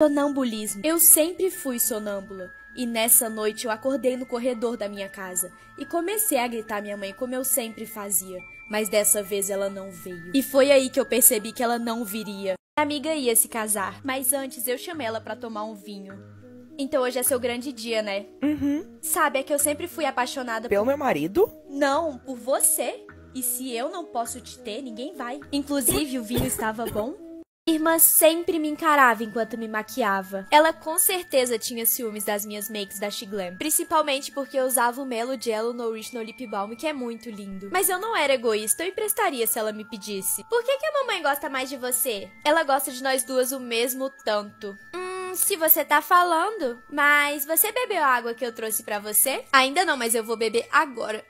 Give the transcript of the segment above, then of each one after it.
Sonambulismo. Eu sempre fui sonâmbula. E nessa noite eu acordei no corredor da minha casa e comecei a gritar minha mãe como eu sempre fazia. Mas dessa vez ela não veio. E foi aí que eu percebi que ela não viria. Minha amiga ia se casar, mas antes eu chamei ela para tomar um vinho. Então hoje é seu grande dia, né? Uhum. Sabe, é que eu sempre fui apaixonada Pelo por... meu marido? Não, por você. E se eu não posso te ter, ninguém vai. Inclusive, o vinho estava bom Irmã sempre me encarava enquanto me maquiava. Ela com certeza tinha ciúmes das minhas makes da Shiglam, principalmente porque eu usava o Melo Jello No Original Lip Balm, que é muito lindo. Mas eu não era egoísta, eu emprestaria se ela me pedisse. Por que, que a mamãe gosta mais de você? Ela gosta de nós duas o mesmo tanto. Hum, se você tá falando. Mas você bebeu a água que eu trouxe para você? Ainda não, mas eu vou beber agora.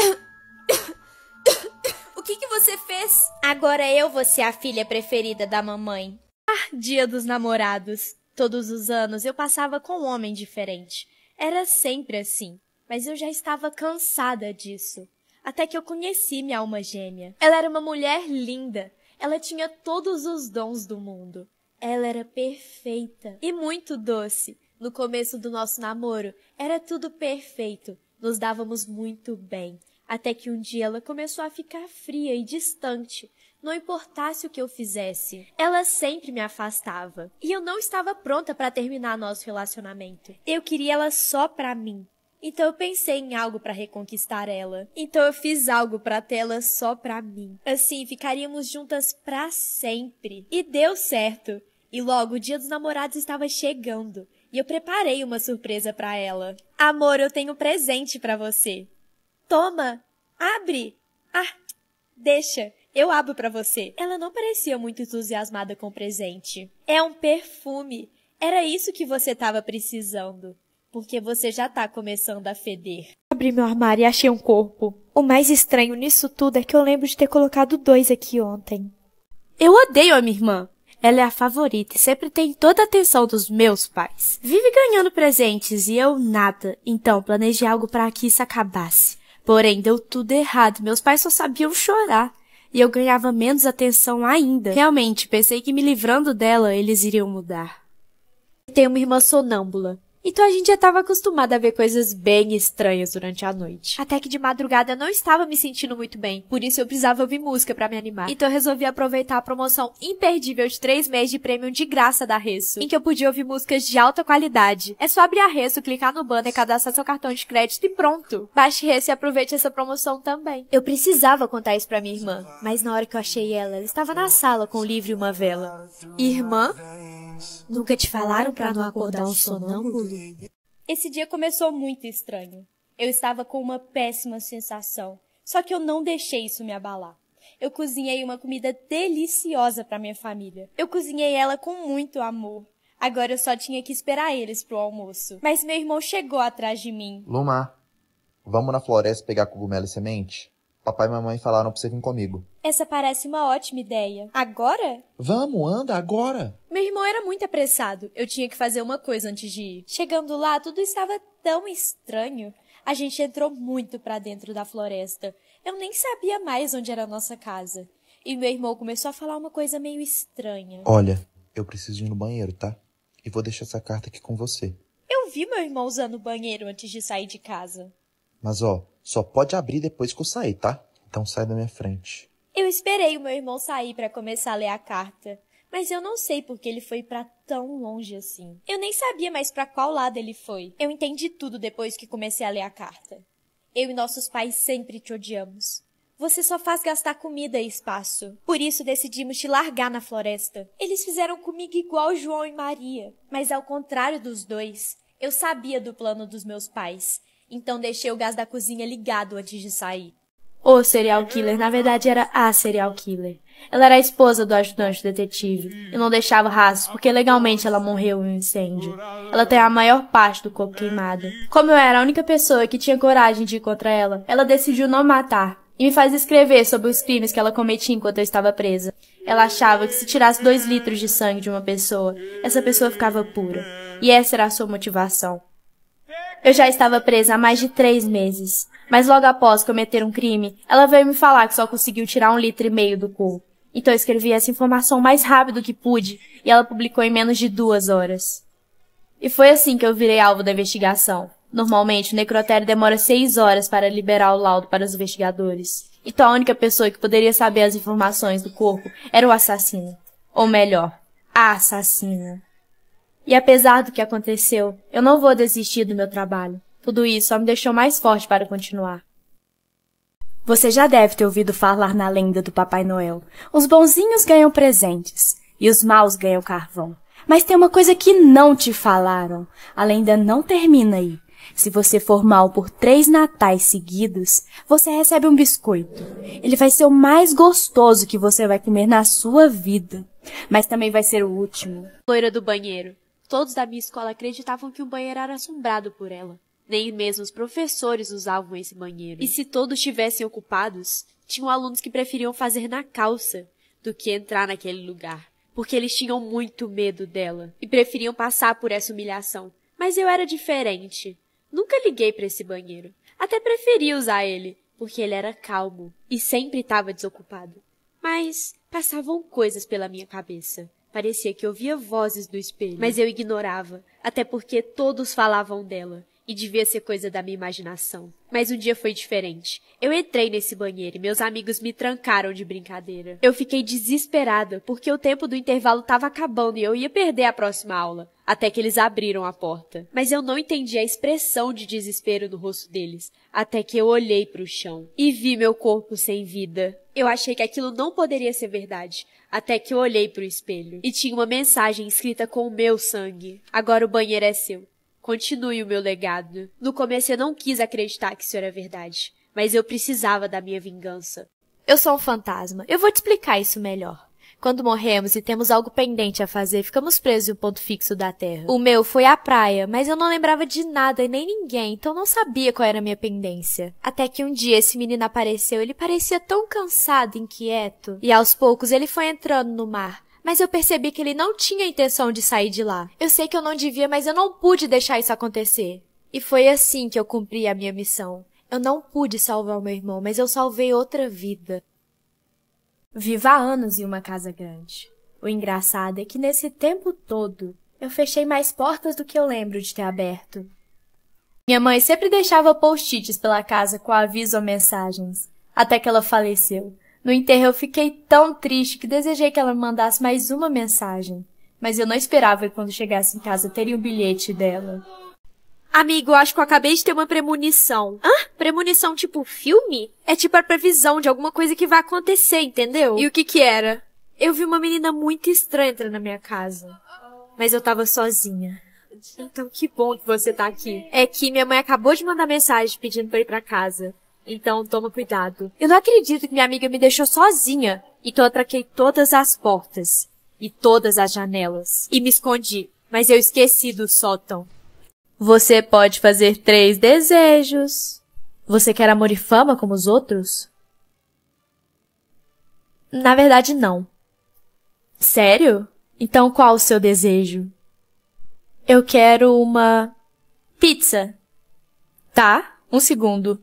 O que, que você fez? Agora eu vou ser a filha preferida da mamãe. Ah, dia dos namorados. Todos os anos eu passava com um homem diferente. Era sempre assim, mas eu já estava cansada disso. Até que eu conheci minha alma gêmea. Ela era uma mulher linda. Ela tinha todos os dons do mundo. Ela era perfeita e muito doce. No começo do nosso namoro, era tudo perfeito. Nos dávamos muito bem até que um dia ela começou a ficar fria e distante, não importasse o que eu fizesse. Ela sempre me afastava, e eu não estava pronta para terminar nosso relacionamento. Eu queria ela só para mim. Então eu pensei em algo para reconquistar ela. Então eu fiz algo para tê-la só para mim. Assim ficaríamos juntas para sempre. E deu certo. E logo o Dia dos Namorados estava chegando, e eu preparei uma surpresa para ela. Amor, eu tenho um presente para você. Toma! Abre! Ah, deixa! Eu abro para você. Ela não parecia muito entusiasmada com o presente. É um perfume. Era isso que você estava precisando, porque você já tá começando a feder. Abri meu armário e achei um corpo. O mais estranho nisso tudo é que eu lembro de ter colocado dois aqui ontem. Eu odeio a minha irmã. Ela é a favorita e sempre tem toda a atenção dos meus pais. Vive ganhando presentes e eu nada. Então planejei algo para que isso acabasse. Porém, deu tudo errado. Meus pais só sabiam chorar. E eu ganhava menos atenção ainda. Realmente, pensei que me livrando dela, eles iriam mudar. Tenho uma irmã sonâmbula. Então a gente já estava acostumada a ver coisas bem estranhas durante a noite. Até que de madrugada eu não estava me sentindo muito bem, por isso eu precisava ouvir música para me animar. Então eu resolvi aproveitar a promoção imperdível de 3 meses de prêmio de graça da Resso, em que eu podia ouvir músicas de alta qualidade. É só abrir a Resso, clicar no banner, cadastrar seu cartão de crédito e pronto. Baixe Resso e aproveite essa promoção também. Eu precisava contar isso para minha irmã, mas na hora que eu achei ela, ela estava na sala com o livro e uma vela. Irmã? Nunca te falaram para não acordar um sonâmbulo? Esse dia começou muito estranho. Eu estava com uma péssima sensação, só que eu não deixei isso me abalar. Eu cozinhei uma comida deliciosa para minha família. Eu cozinhei ela com muito amor. Agora eu só tinha que esperar eles pro almoço. Mas meu irmão chegou atrás de mim. Lumar, vamos na floresta pegar cogumelo e semente? Papai e mamãe falaram pra você vir comigo. Essa parece uma ótima ideia. Agora? Vamos, anda, agora! Meu irmão era muito apressado. Eu tinha que fazer uma coisa antes de ir. Chegando lá, tudo estava tão estranho. A gente entrou muito para dentro da floresta. Eu nem sabia mais onde era a nossa casa. E meu irmão começou a falar uma coisa meio estranha. Olha, eu preciso ir no banheiro, tá? E vou deixar essa carta aqui com você. Eu vi meu irmão usando o banheiro antes de sair de casa. Mas ó, só pode abrir depois que eu sair, tá? Então sai da minha frente. Eu esperei o meu irmão sair para começar a ler a carta, mas eu não sei porque ele foi para tão longe assim. Eu nem sabia mais para qual lado ele foi. Eu entendi tudo depois que comecei a ler a carta. Eu e nossos pais sempre te odiamos. Você só faz gastar comida e espaço. Por isso decidimos te largar na floresta. Eles fizeram comigo igual João e Maria, mas ao contrário dos dois, eu sabia do plano dos meus pais então deixei o gás da cozinha ligado antes de sair. O serial killer, na verdade, era a serial killer. Ela era a esposa do ajudante detetive e não deixava rastros porque legalmente ela morreu em um incêndio. Ela tem a maior parte do corpo queimado. Como eu era a única pessoa que tinha coragem de ir contra ela, ela decidiu não matar e me faz escrever sobre os crimes que ela cometia enquanto eu estava presa. Ela achava que se tirasse dois litros de sangue de uma pessoa, essa pessoa ficava pura. E essa era a sua motivação. Eu já estava presa há mais de três meses, mas logo após cometer um crime, ela veio me falar que só conseguiu tirar um litro e meio do cu. Então eu escrevi essa informação o mais rápido que pude e ela publicou em menos de duas horas. E foi assim que eu virei alvo da investigação. Normalmente, o necrotério demora seis horas para liberar o laudo para os investigadores. Então a única pessoa que poderia saber as informações do corpo era o assassino. Ou melhor, a assassina. E apesar do que aconteceu, eu não vou desistir do meu trabalho. Tudo isso só me deixou mais forte para continuar. Você já deve ter ouvido falar na lenda do Papai Noel. Os bonzinhos ganham presentes e os maus ganham carvão. Mas tem uma coisa que não te falaram. A lenda não termina aí. Se você for mal por três natais seguidos, você recebe um biscoito. Ele vai ser o mais gostoso que você vai comer na sua vida. Mas também vai ser o último. Loira do banheiro todos da minha escola acreditavam que o banheiro era assombrado por ela. Nem mesmo os professores usavam esse banheiro. E se todos estivessem ocupados, tinham alunos que preferiam fazer na calça do que entrar naquele lugar, porque eles tinham muito medo dela e preferiam passar por essa humilhação. Mas eu era diferente. Nunca liguei para esse banheiro. Até preferia usar ele, porque ele era calmo e sempre estava desocupado. Mas passavam coisas pela minha cabeça. Parecia que ouvia vozes do espelho, mas eu ignorava, até porque todos falavam dela e devia ser coisa da minha imaginação. Mas um dia foi diferente. Eu entrei nesse banheiro e meus amigos me trancaram de brincadeira. Eu fiquei desesperada porque o tempo do intervalo estava acabando e eu ia perder a próxima aula. Até que eles abriram a porta. Mas eu não entendi a expressão de desespero no rosto deles. Até que eu olhei para o chão e vi meu corpo sem vida. Eu achei que aquilo não poderia ser verdade. Até que eu olhei para o espelho e tinha uma mensagem escrita com o meu sangue. Agora o banheiro é seu. Continue o meu legado. No começo eu não quis acreditar que isso era verdade, mas eu precisava da minha vingança. Eu sou um fantasma. Eu vou te explicar isso melhor. Quando morremos e temos algo pendente a fazer, ficamos presos em um ponto fixo da Terra. O meu foi à praia, mas eu não lembrava de nada e nem ninguém, então não sabia qual era a minha pendência. Até que um dia esse menino apareceu, ele parecia tão cansado e inquieto. E aos poucos ele foi entrando no mar mas eu percebi que ele não tinha intenção de sair de lá. Eu sei que eu não devia, mas eu não pude deixar isso acontecer. E foi assim que eu cumpri a minha missão. Eu não pude salvar o meu irmão, mas eu salvei outra vida. Viva há anos em uma casa grande. O engraçado é que nesse tempo todo eu fechei mais portas do que eu lembro de ter aberto. Minha mãe sempre deixava post-its pela casa com aviso ou mensagens, até que ela faleceu. No enterro eu fiquei tão triste que desejei que ela me mandasse mais uma mensagem. Mas eu não esperava que quando chegasse em casa teria um bilhete dela. Amigo, acho que eu acabei de ter uma premonição. Hã? Premonição tipo filme? É tipo a previsão de alguma coisa que vai acontecer, entendeu? E o que que era? Eu vi uma menina muito estranha entrar na minha casa. Mas eu tava sozinha. Então que bom que você tá aqui. É que minha mãe acabou de mandar mensagem pedindo pra ir pra casa. Então toma cuidado. Eu não acredito que minha amiga me deixou sozinha. Então eu traquei todas as portas e todas as janelas e me escondi, mas eu esqueci do sótão. Você pode fazer três desejos. Você quer amor e fama como os outros? Na verdade, não. Sério? Então qual o seu desejo? Eu quero uma pizza. Tá? Um segundo.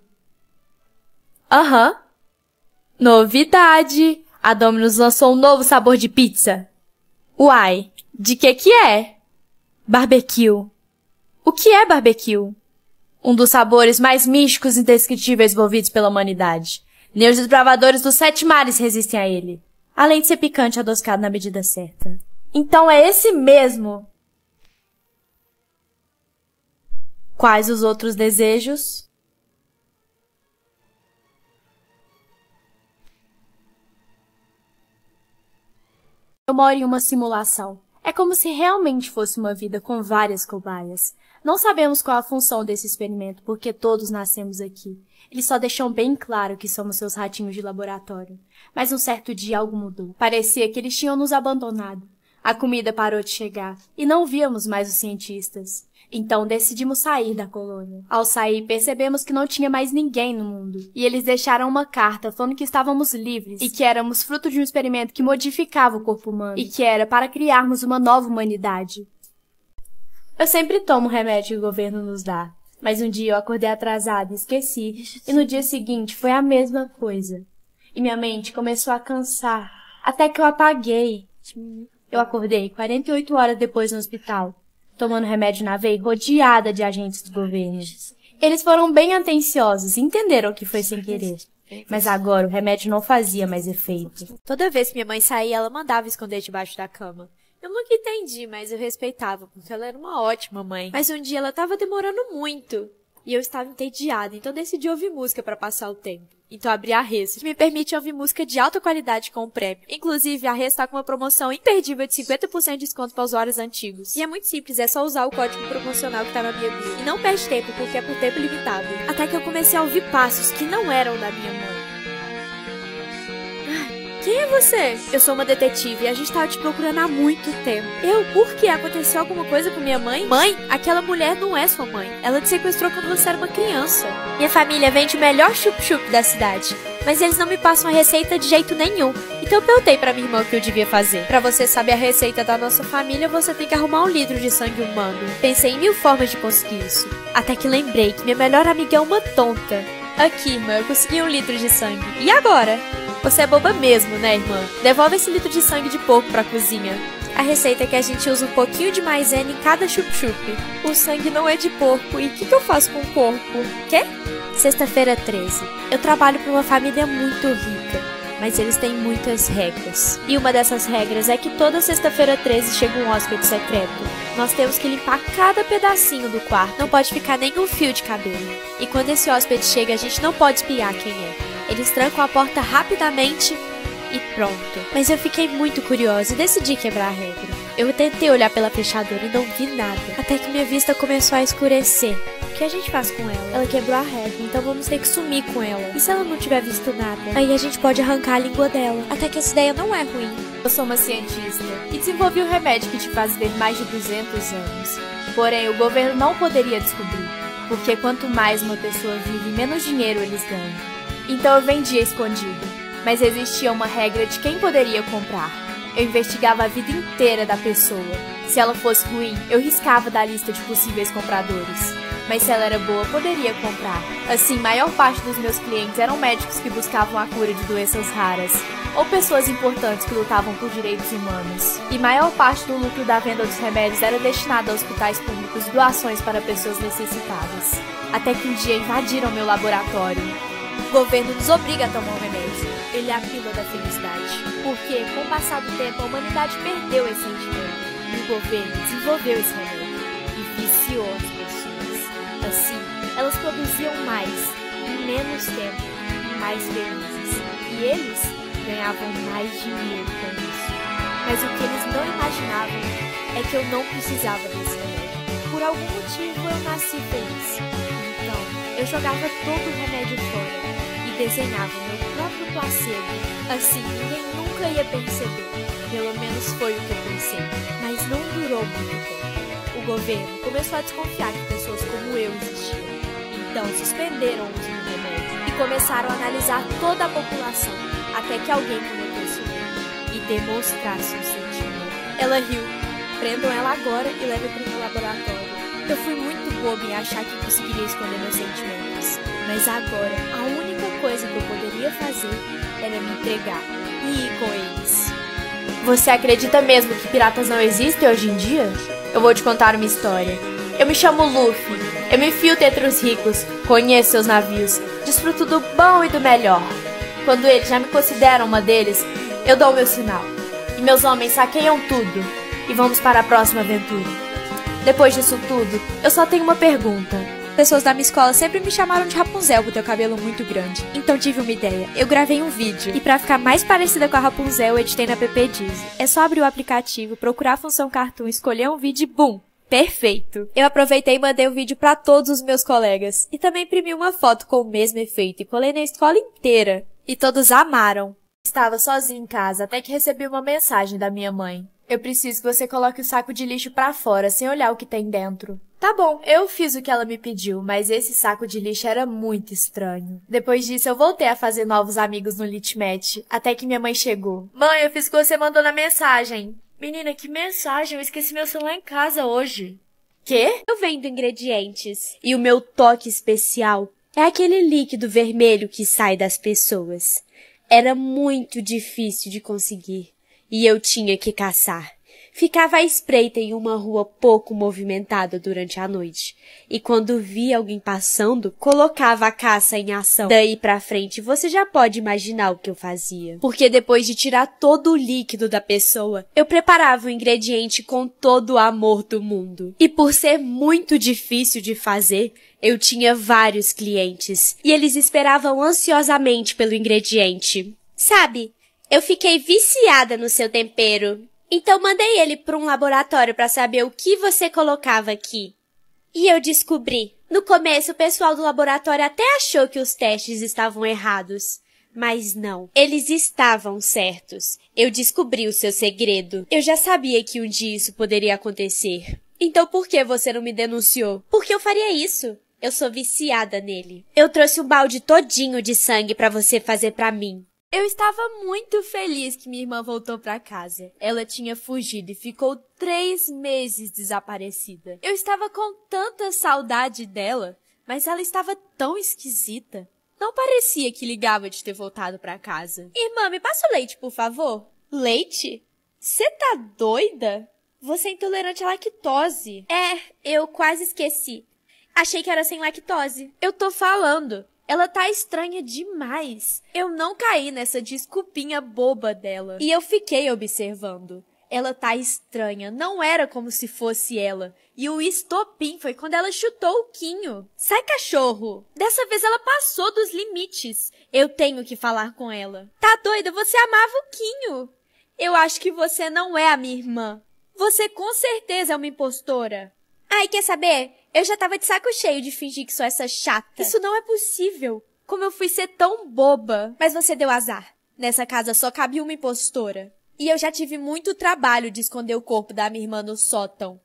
Aham. Uhum. Novidade! A Domino's lançou um novo sabor de pizza. Uai, de que que é? Barbecue. O que é barbecue? Um dos sabores mais místicos e indescritíveis envolvidos pela humanidade. Nem os desbravadores dos sete mares resistem a ele. Além de ser picante e adocicado na medida certa. Então é esse mesmo! Quais os outros desejos? Eu moro em uma simulação. É como se realmente fosse uma vida com várias cobaias. Não sabemos qual a função desse experimento, porque todos nascemos aqui. Eles só deixam bem claro que somos seus ratinhos de laboratório. Mas um certo dia algo mudou. Parecia que eles tinham nos abandonado. A comida parou de chegar e não víamos mais os cientistas. Então decidimos sair da colônia. Ao sair, percebemos que não tinha mais ninguém no mundo. E eles deixaram uma carta falando que estávamos livres e que éramos fruto de um experimento que modificava o corpo humano e que era para criarmos uma nova humanidade. Eu sempre tomo o remédio que o governo nos dá, mas um dia eu acordei atrasada e esqueci, e no dia seguinte foi a mesma coisa. E minha mente começou a cansar, até que eu apaguei. Eu acordei 48 horas depois no hospital tomando remédio na veia, rodeada de agentes do governo. Eles foram bem atenciosos, entenderam que foi sem querer. Mas agora o remédio não fazia mais efeito. Toda vez que minha mãe saía, ela mandava esconder debaixo da cama. Eu nunca entendi, mas eu respeitava, porque ela era uma ótima mãe. Mas um dia ela estava demorando muito e eu estava entediada, então decidi ouvir música para passar o tempo. Então abri a Res, que me permite ouvir música de alta qualidade com o prêmio. Inclusive, a Res está com uma promoção imperdível de 50% de desconto para usuários antigos. E é muito simples, é só usar o código promocional que está na minha bio. E não perde tempo, porque é por tempo limitado. Até que eu comecei a ouvir passos que não eram da minha mãe. Quem é você? Eu sou uma detetive e a gente tava te procurando há muito tempo. Eu? Por quê? Aconteceu alguma coisa com minha mãe? Mãe, aquela mulher não é sua mãe. Ela te sequestrou quando você era uma criança. Minha família vende o melhor chup-chup da cidade. Mas eles não me passam a receita de jeito nenhum. Então eu perguntei pra minha irmã o que eu devia fazer. Para você saber a receita da nossa família, você tem que arrumar um litro de sangue humano. Pensei em mil formas de conseguir isso. Até que lembrei que minha melhor amiga é uma tonta. Aqui, irmã, eu consegui um litro de sangue. E agora? Você é boba mesmo, né, irmã? Devolve esse litro de sangue de porco pra cozinha. A receita é que a gente usa um pouquinho de maisena em cada chup-chup. O sangue não é de porco, e o que, que eu faço com o porco? Quê? Sexta-feira 13. Eu trabalho para uma família muito rica, mas eles têm muitas regras. E uma dessas regras é que toda sexta-feira 13 chega um hóspede secreto. Nós temos que limpar cada pedacinho do quarto, não pode ficar nenhum fio de cabelo. E quando esse hóspede chega, a gente não pode espiar quem é. Eles trancam a porta rapidamente e pronto. Mas eu fiquei muito curiosa e decidi quebrar a regra. Eu tentei olhar pela fechadura e não vi nada, até que minha vista começou a escurecer. O que a gente faz com ela? Ela quebrou a regra, então vamos ter que sumir com ela. E se ela não tiver visto nada? Aí a gente pode arrancar a língua dela. Até que essa ideia não é ruim. Eu sou uma cientista e desenvolvi um remédio que te faz ver mais de 200 anos. Porém, o governo não poderia descobrir, porque quanto mais uma pessoa vive, menos dinheiro eles ganham. Então eu vendia escondido, mas existia uma regra de quem poderia comprar. Eu investigava a vida inteira da pessoa. Se ela fosse ruim, eu riscava da lista de possíveis compradores. Mas se ela era boa, poderia comprar. Assim, maior parte dos meus clientes eram médicos que buscavam a cura de doenças raras, ou pessoas importantes que lutavam por direitos humanos. E maior parte do lucro da venda dos remédios era destinado a hospitais públicos e doações para pessoas necessitadas. Até que um dia invadiram meu laboratório o governo nos obriga a tomar remédios. remédio. Ele é a da felicidade. Porque, com o passar do tempo, a humanidade perdeu esse rendimento. E o governo desenvolveu esse remédio e viciou as pessoas. Assim, elas produziam mais, em menos tempo, e mais felizes. E eles ganhavam mais dinheiro com isso. Mas o que eles não imaginavam é que eu não precisava desse remédio. Por algum motivo eu nasci feliz. Então, eu jogava todo o remédio fora desenhava meu próprio placebo. Assim ninguém nunca ia perceber. Pelo menos foi o que eu pensei. Mas não durou muito tempo. O governo começou a desconfiar que pessoas como eu existiam. Então suspenderam o uso do remédio e começaram a analisar toda a população até que alguém cometesse o e demonstrasse o sentimento. Ela riu. Prendam ela agora e levem para o laboratório. Eu fui muito bobo em achar que conseguiria esconder meus sentimentos. Mas agora, a única coisa que eu poderia fazer era me entregar e ir com eles. Você acredita mesmo que piratas não existem hoje em dia? Eu vou te contar uma história. Eu me chamo Luffy, eu me fio entre os ricos, conheço seus navios, desfruto do bom e do melhor. Quando eles já me consideram uma deles, eu dou o meu sinal. E meus homens saqueiam tudo. E vamos para a próxima aventura. Depois disso tudo, eu só tenho uma pergunta pessoas da minha escola sempre me chamaram de Rapunzel por ter cabelo muito grande. Então tive uma ideia. Eu gravei um vídeo e para ficar mais parecida com a Rapunzel, eu editei na PP Dizzy. É só abrir o aplicativo, procurar a função Cartoon, escolher um vídeo e bum! Perfeito! Eu aproveitei e mandei o um vídeo para todos os meus colegas. E também imprimi uma foto com o mesmo efeito e colei na escola inteira. E todos amaram. Estava sozinha em casa até que recebi uma mensagem da minha mãe. Eu preciso que você coloque o saco de lixo para fora, sem olhar o que tem dentro. Tá bom, eu fiz o que ela me pediu, mas esse saco de lixo era muito estranho. Depois disso, eu voltei a fazer novos amigos no Litmatch, até que minha mãe chegou. Mãe, eu fiz o que você mandou na mensagem. Menina, que mensagem? Eu esqueci meu celular em casa hoje. Quê? Eu vendo ingredientes. E o meu toque especial é aquele líquido vermelho que sai das pessoas. Era muito difícil de conseguir. E eu tinha que caçar. Ficava à espreita em uma rua pouco movimentada durante a noite, e quando via alguém passando, colocava a caça em ação. Daí pra frente, você já pode imaginar o que eu fazia. Porque depois de tirar todo o líquido da pessoa, eu preparava o ingrediente com todo o amor do mundo. E por ser muito difícil de fazer, eu tinha vários clientes, e eles esperavam ansiosamente pelo ingrediente. Sabe, eu fiquei viciada no seu tempero. Então mandei ele para um laboratório para saber o que você colocava aqui. E eu descobri. No começo, o pessoal do laboratório até achou que os testes estavam errados. Mas não, eles estavam certos. Eu descobri o seu segredo. Eu já sabia que um dia isso poderia acontecer. Então por que você não me denunciou? Por que eu faria isso? Eu sou viciada nele. Eu trouxe um balde todinho de sangue para você fazer para mim. Eu estava muito feliz que minha irmã voltou para casa. Ela tinha fugido e ficou três meses desaparecida. Eu estava com tanta saudade dela, mas ela estava tão esquisita. Não parecia que ligava de ter voltado para casa. Irmã, me passa o leite, por favor. Leite? Você tá doida? Você é intolerante à lactose. É, eu quase esqueci. Achei que era sem lactose. Eu tô falando. Ela tá estranha demais. Eu não caí nessa desculpinha boba dela. E eu fiquei observando. Ela tá estranha, não era como se fosse ela. E o estopim foi quando ela chutou o Quinho. Sai, cachorro! Dessa vez ela passou dos limites. Eu tenho que falar com ela. Tá doida? Você amava o Quinho. Eu acho que você não é a minha irmã. Você com certeza é uma impostora. Ai, quer saber? Eu já tava de saco cheio de fingir que sou essa chata. Isso não é possível. Como eu fui ser tão boba. Mas você deu azar. Nessa casa só cabia uma impostora. E eu já tive muito trabalho de esconder o corpo da minha irmã no sótão.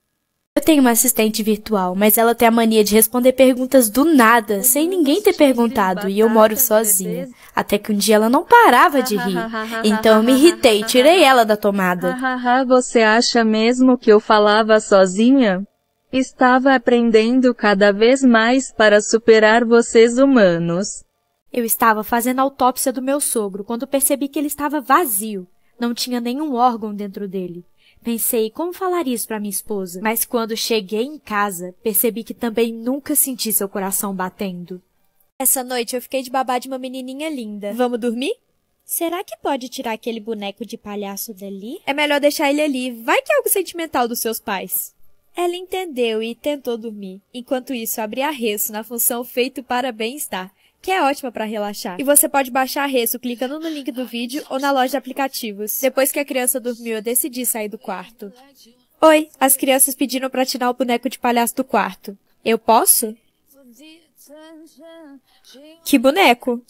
Eu tenho uma assistente virtual, mas ela tem a mania de responder perguntas do nada, sem ninguém ter perguntado, e eu moro sozinha. Até que um dia ela não parava de rir. Então eu me irritei, tirei ela da tomada. Você acha mesmo que eu falava sozinha? Estava aprendendo cada vez mais para superar vocês humanos. Eu estava fazendo autópsia do meu sogro quando percebi que ele estava vazio. Não tinha nenhum órgão dentro dele. Pensei como falar isso para minha esposa, mas quando cheguei em casa, percebi que também nunca senti seu coração batendo. Essa noite eu fiquei de babá de uma menininha linda. Vamos dormir? Será que pode tirar aquele boneco de palhaço dali? É melhor deixar ele ali. Vai que é algo sentimental dos seus pais. Ela entendeu e tentou dormir. Enquanto isso, abri a Resso na função Feito para Bem-Estar, que é ótima para relaxar. E você pode baixar a Resso clicando no link do vídeo ou na loja de aplicativos. Depois que a criança dormiu, eu decidi sair do quarto. Oi, as crianças pediram para tirar o boneco de palhaço do quarto. Eu posso? Que boneco?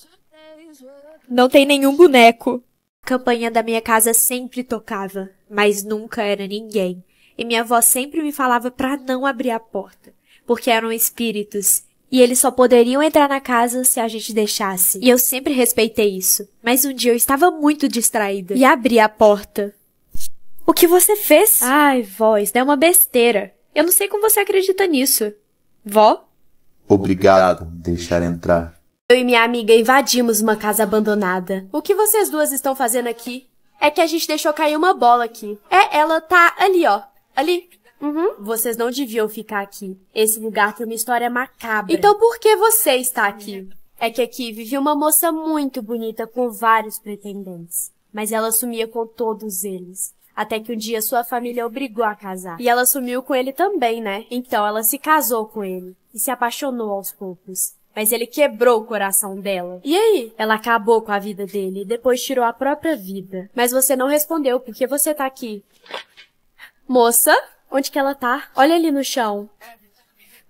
Não tem nenhum boneco. A campanha da minha casa sempre tocava, mas nunca era ninguém e minha avó sempre me falava para não abrir a porta, porque eram espíritos e eles só poderiam entrar na casa se a gente deixasse. E eu sempre respeitei isso. Mas um dia eu estava muito distraída e abri a porta. O que você fez? Ai, vó, isso é né? uma besteira. Eu não sei como você acredita nisso. Vó? Obrigado por deixar entrar. Eu e minha amiga invadimos uma casa abandonada. O que vocês duas estão fazendo aqui? É que a gente deixou cair uma bola aqui. É, ela tá ali, ó. Ali. Uhum. Vocês não deviam ficar aqui. Esse lugar tem uma história macabra. Então por que você está aqui? É que aqui vivia uma moça muito bonita com vários pretendentes. Mas ela sumia com todos eles. Até que um dia sua família obrigou a casar. E ela sumiu com ele também, né? Então ela se casou com ele e se apaixonou aos poucos. Mas ele quebrou o coração dela. E aí? Ela acabou com a vida dele e depois tirou a própria vida. Mas você não respondeu porque você tá aqui. Moça, onde que ela tá? Olha ali no chão.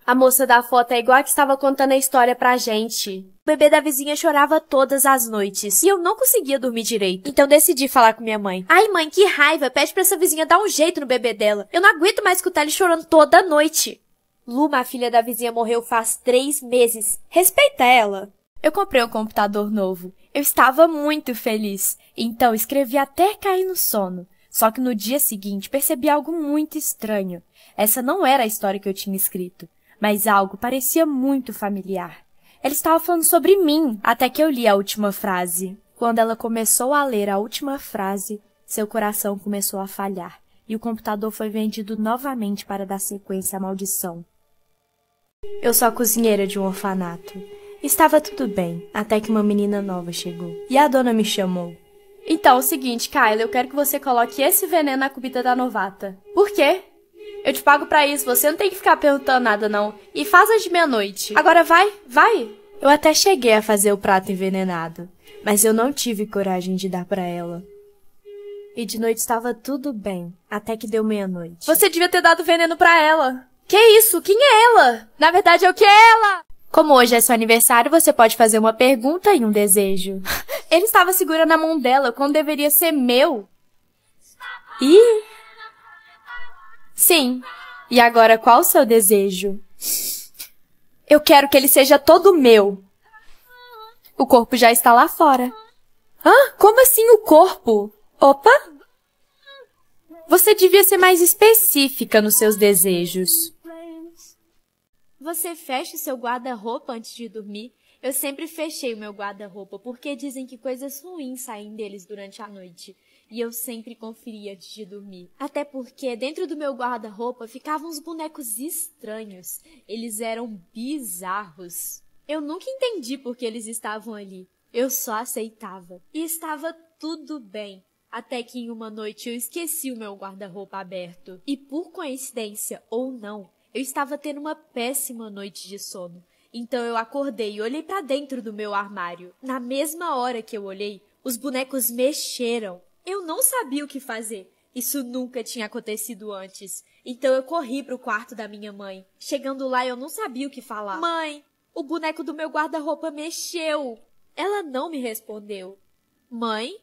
A moça da foto é igual a que estava contando a história pra gente. O bebê da vizinha chorava todas as noites e eu não conseguia dormir direito. Então decidi falar com minha mãe. Ai, mãe, que raiva! Pede pra essa vizinha dar um jeito no bebê dela. Eu não aguento mais escutar ele chorando toda noite. Luma, a filha da vizinha, morreu faz três meses. Respeita ela. Eu comprei um computador novo. Eu estava muito feliz. Então escrevi até cair no sono. Só que no dia seguinte percebi algo muito estranho. Essa não era a história que eu tinha escrito, mas algo parecia muito familiar. Ela estava falando sobre mim até que eu li a última frase. Quando ela começou a ler a última frase, seu coração começou a falhar e o computador foi vendido novamente para dar sequência à maldição. Eu sou a cozinheira de um orfanato. Estava tudo bem, até que uma menina nova chegou. E a dona me chamou. Então, é o seguinte, Kyle, eu quero que você coloque esse veneno na comida da novata. Por quê? Eu te pago para isso, você não tem que ficar perguntando nada, não. E faz as de meia-noite. Agora vai, vai! Eu até cheguei a fazer o prato envenenado, mas eu não tive coragem de dar para ela. E de noite estava tudo bem, até que deu meia-noite. Você devia ter dado veneno para ela. Que isso? Quem é ela? Na verdade, é o que é ela? Como hoje é seu aniversário, você pode fazer uma pergunta e um desejo. Ele estava segurando a mão dela quando deveria ser meu. E. Sim. E agora qual o seu desejo? Eu quero que ele seja todo meu. O corpo já está lá fora. Ah, como assim o corpo? Opa! Você devia ser mais específica nos seus desejos. Você fecha seu guarda-roupa antes de dormir eu sempre fechei o meu guarda-roupa porque dizem que coisas ruins saem deles durante a noite. E eu sempre conferia antes de dormir. Até porque dentro do meu guarda-roupa ficavam uns bonecos estranhos. Eles eram bizarros. Eu nunca entendi por que eles estavam ali. Eu só aceitava. E estava tudo bem. Até que em uma noite eu esqueci o meu guarda-roupa aberto. E por coincidência ou não, eu estava tendo uma péssima noite de sono. Então eu acordei e olhei para dentro do meu armário. Na mesma hora que eu olhei, os bonecos mexeram. Eu não sabia o que fazer. Isso nunca tinha acontecido antes. Então eu corri para o quarto da minha mãe. Chegando lá, eu não sabia o que falar. Mãe, o boneco do meu guarda-roupa mexeu. Ela não me respondeu. Mãe?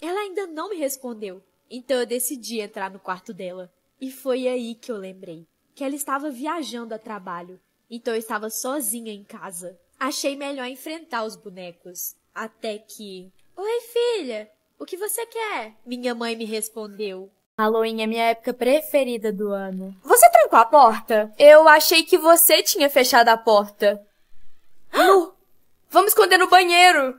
Ela ainda não me respondeu. Então eu decidi entrar no quarto dela. E foi aí que eu lembrei que ela estava viajando a trabalho então eu estava sozinha em casa. Achei melhor enfrentar os bonecos. Até que. Oi, filha! O que você quer? Minha mãe me respondeu. Halloween é minha época preferida do ano. Você trancou a porta? Eu achei que você tinha fechado a porta. Não! Vamos esconder no banheiro!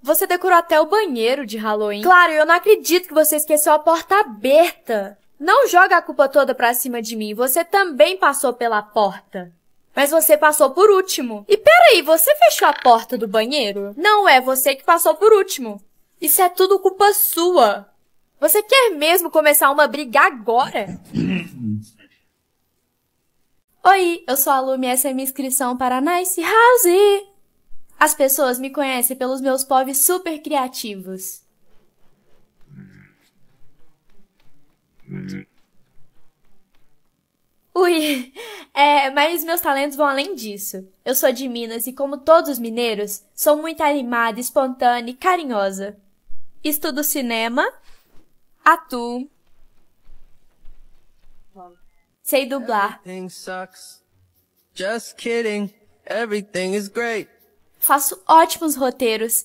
Você decorou até o banheiro de Halloween. Claro, eu não acredito que você esqueceu a porta aberta. Não joga a culpa toda pra cima de mim. Você também passou pela porta. Mas você passou por último. E peraí, você fechou a porta do banheiro? Não é você que passou por último. Isso é tudo culpa sua. Você quer mesmo começar uma briga agora? Oi, eu sou a Lumi e essa é minha inscrição para a Nice House. As pessoas me conhecem pelos meus povos super criativos. Hum. Ui! É, mas meus talentos vão além disso. Eu sou de Minas e, como todos os mineiros, sou muito animada, espontânea e carinhosa. Estudo cinema, atuo, sei dublar. Faço ótimos roteiros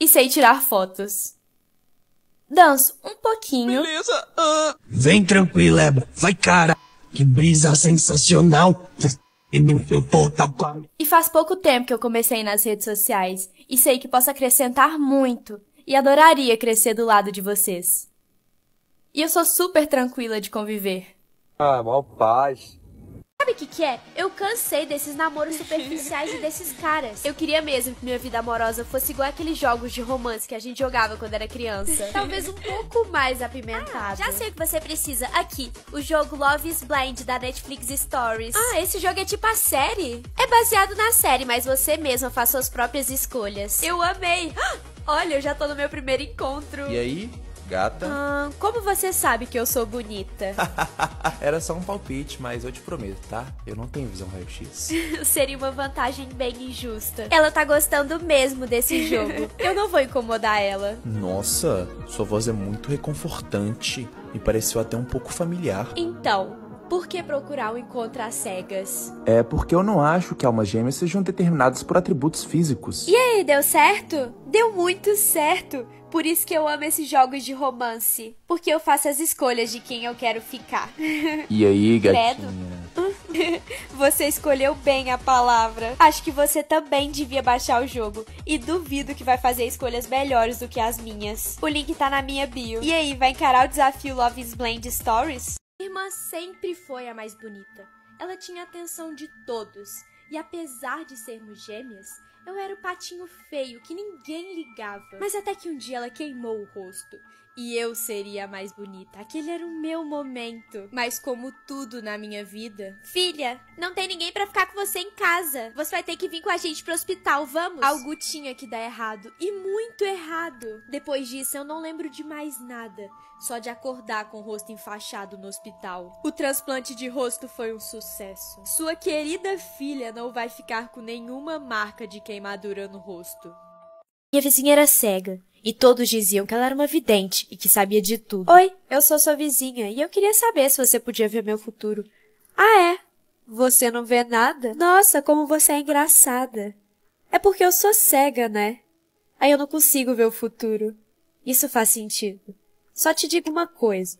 e sei tirar fotos. Danço um pouquinho. Beleza. Uh... Vem tranquila, Eba. Vai cara. Que brisa sensacional! E faz pouco tempo que eu comecei nas redes sociais e sei que posso acrescentar muito e adoraria crescer do lado de vocês. E eu sou super tranquila de conviver. Ah, mal paz. Sabe o que que é? Eu cansei desses namoros superficiais e desses caras. Eu queria mesmo que minha vida amorosa fosse igual aqueles jogos de romance que a gente jogava quando era criança. Talvez um pouco mais apimentado. Ah, já sei o que você precisa. Aqui, o jogo Love is Blind da Netflix Stories. Ah, esse jogo é tipo a série? É baseado na série, mas você mesma faz suas próprias escolhas. Eu amei! Olha, eu já tô no meu primeiro encontro. E aí? Gata? Ah, como você sabe que eu sou bonita? Era só um palpite, mas eu te prometo, tá? Eu não tenho visão raio-x. Seria uma vantagem bem injusta. Ela tá gostando mesmo desse jogo. eu não vou incomodar ela. Nossa, sua voz é muito reconfortante. Me pareceu até um pouco familiar. Então, por que procurar o um encontro às cegas? É porque eu não acho que almas gêmeas sejam determinadas por atributos físicos. E aí, deu certo? Deu muito certo! por isso que eu amo esses jogos de romance. Porque eu faço as escolhas de quem eu quero ficar. E aí, gatinha? Você escolheu bem a palavra. Acho que você também devia baixar o jogo. E duvido que vai fazer escolhas melhores do que as minhas. O link tá na minha bio. E aí, vai encarar o desafio Love is Blind Stories? irmã sempre foi a mais bonita. Ela tinha a atenção de todos. E apesar de sermos gêmeas, eu era o patinho feio que ninguém ligava. Mas até que um dia ela queimou o rosto e eu seria a mais bonita. Aquele era o meu momento. Mas como tudo na minha vida, filha, não tem ninguém para ficar com você em casa. Você vai ter que vir com a gente pro hospital, vamos? Algo tinha que dar errado e muito errado. Depois disso, eu não lembro de mais nada, só de acordar com o rosto enfaixado no hospital. O transplante de rosto foi um sucesso. Sua querida filha não vai ficar com nenhuma marca de queimadura no rosto. Minha vizinha era cega, e todos diziam que ela era uma vidente e que sabia de tudo. Oi, eu sou sua vizinha e eu queria saber se você podia ver meu futuro. Ah, é? Você não vê nada? Nossa, como você é engraçada. É porque eu sou cega, né? Aí eu não consigo ver o futuro. Isso faz sentido. Só te digo uma coisa.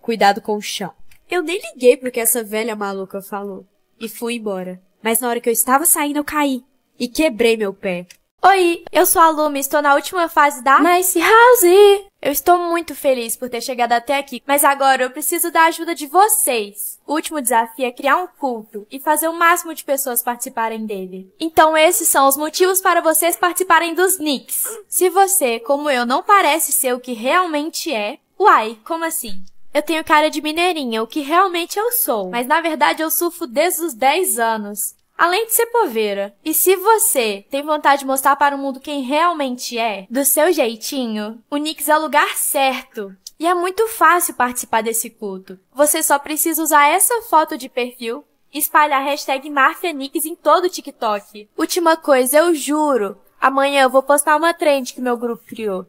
Cuidado com o chão. Eu nem liguei pro que essa velha maluca falou. E fui embora. Mas na hora que eu estava saindo, eu caí. E quebrei meu pé. Oi, eu sou a Luma e estou na última fase da Nice House! Eu estou muito feliz por ter chegado até aqui, mas agora eu preciso da ajuda de vocês. O último desafio é criar um culto e fazer o máximo de pessoas participarem dele. Então esses são os motivos para vocês participarem dos nicks. Se você, como eu, não parece ser o que realmente é, uai, como assim? Eu tenho cara de mineirinha, o que realmente eu sou, mas na verdade eu surfo desde os 10 anos. Além de ser poveira, e se você tem vontade de mostrar para o mundo quem realmente é, do seu jeitinho, o Nix é o lugar certo. E é muito fácil participar desse culto. Você só precisa usar essa foto de perfil e espalhar a hashtag MarfiaNix em todo o TikTok. Última coisa, eu juro, amanhã eu vou postar uma trend que meu grupo criou.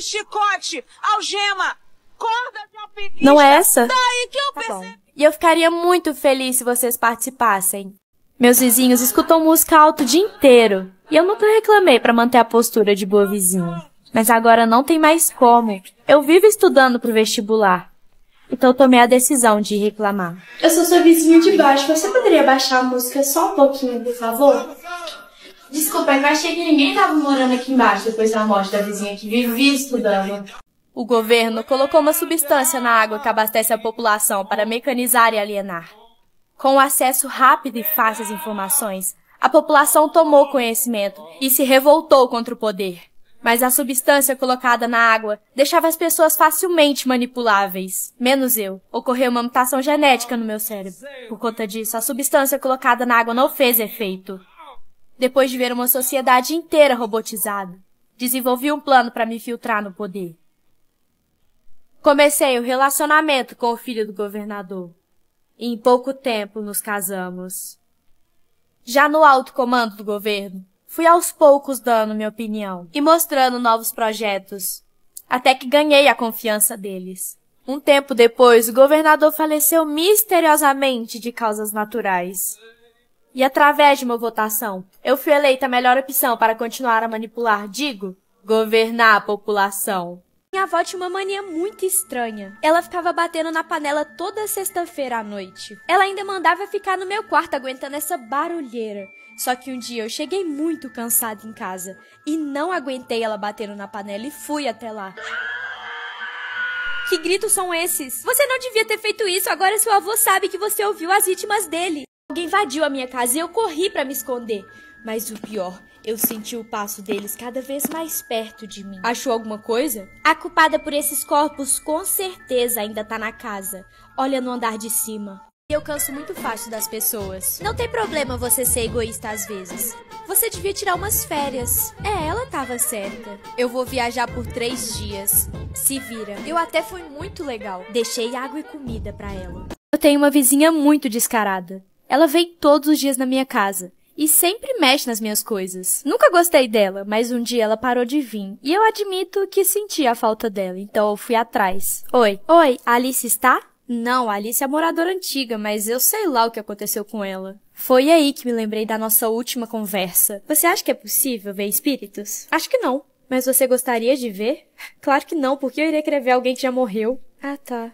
chicote, algema, corda de Não é essa? Daí tá que eu tá percebi... E eu ficaria muito feliz se vocês participassem. Meus vizinhos escutam música alto o dia inteiro, e eu nunca reclamei para manter a postura de boa vizinha. Mas agora não tem mais como. Eu vivo estudando pro vestibular. Então eu tomei a decisão de reclamar. Eu sou sua vizinha de baixo. Você poderia baixar a música só um pouquinho, por favor? Desculpa, é eu achei que ninguém tava morando aqui embaixo depois da morte da vizinha que vivia estudando. O governo colocou uma substância na água que abastece a população para mecanizar e alienar. Com o acesso rápido e fácil às informações, a população tomou conhecimento e se revoltou contra o poder. Mas a substância colocada na água deixava as pessoas facilmente manipuláveis. Menos eu. Ocorreu uma mutação genética no meu cérebro. Por conta disso, a substância colocada na água não fez efeito. Depois de ver uma sociedade inteira robotizada, desenvolvi um plano para me filtrar no poder. Comecei o relacionamento com o filho do governador. Em pouco tempo nos casamos. Já no alto comando do governo, fui aos poucos dando minha opinião e mostrando novos projetos, até que ganhei a confiança deles. Um tempo depois, o governador faleceu misteriosamente de causas naturais. E através de uma votação, eu fui eleita a melhor opção para continuar a manipular, digo, governar a população. Minha avó tinha uma mania muito estranha. Ela ficava batendo na panela toda sexta-feira à noite. Ela ainda mandava ficar no meu quarto aguentando essa barulheira. Só que um dia eu cheguei muito cansada em casa e não aguentei ela batendo na panela e fui até lá. Que gritos são esses? Você não devia ter feito isso, agora seu avô sabe que você ouviu as vítimas dele. Alguém invadiu a minha casa e eu corri para me esconder. Mas o pior, eu senti o passo deles cada vez mais perto de mim. Achou alguma coisa? A culpada por esses corpos com certeza ainda tá na casa. Olha no andar de cima. Eu canso muito fácil das pessoas. Não tem problema você ser egoísta às vezes. Você devia tirar umas férias. É, ela tava certa. Eu vou viajar por três dias. Se vira. Eu até fui muito legal. Deixei água e comida para ela. Eu tenho uma vizinha muito descarada. Ela vem todos os dias na minha casa e sempre mexe nas minhas coisas. Nunca gostei dela, mas um dia ela parou de vir e eu admito que senti a falta dela, então eu fui atrás. Oi, oi, Alice está? Não, Alice é moradora antiga, mas eu sei lá o que aconteceu com ela. Foi aí que me lembrei da nossa última conversa. Você acha que é possível ver espíritos? Acho que não. Mas você gostaria de ver? Claro que não, porque eu iria querer ver alguém que já morreu. Ah, tá.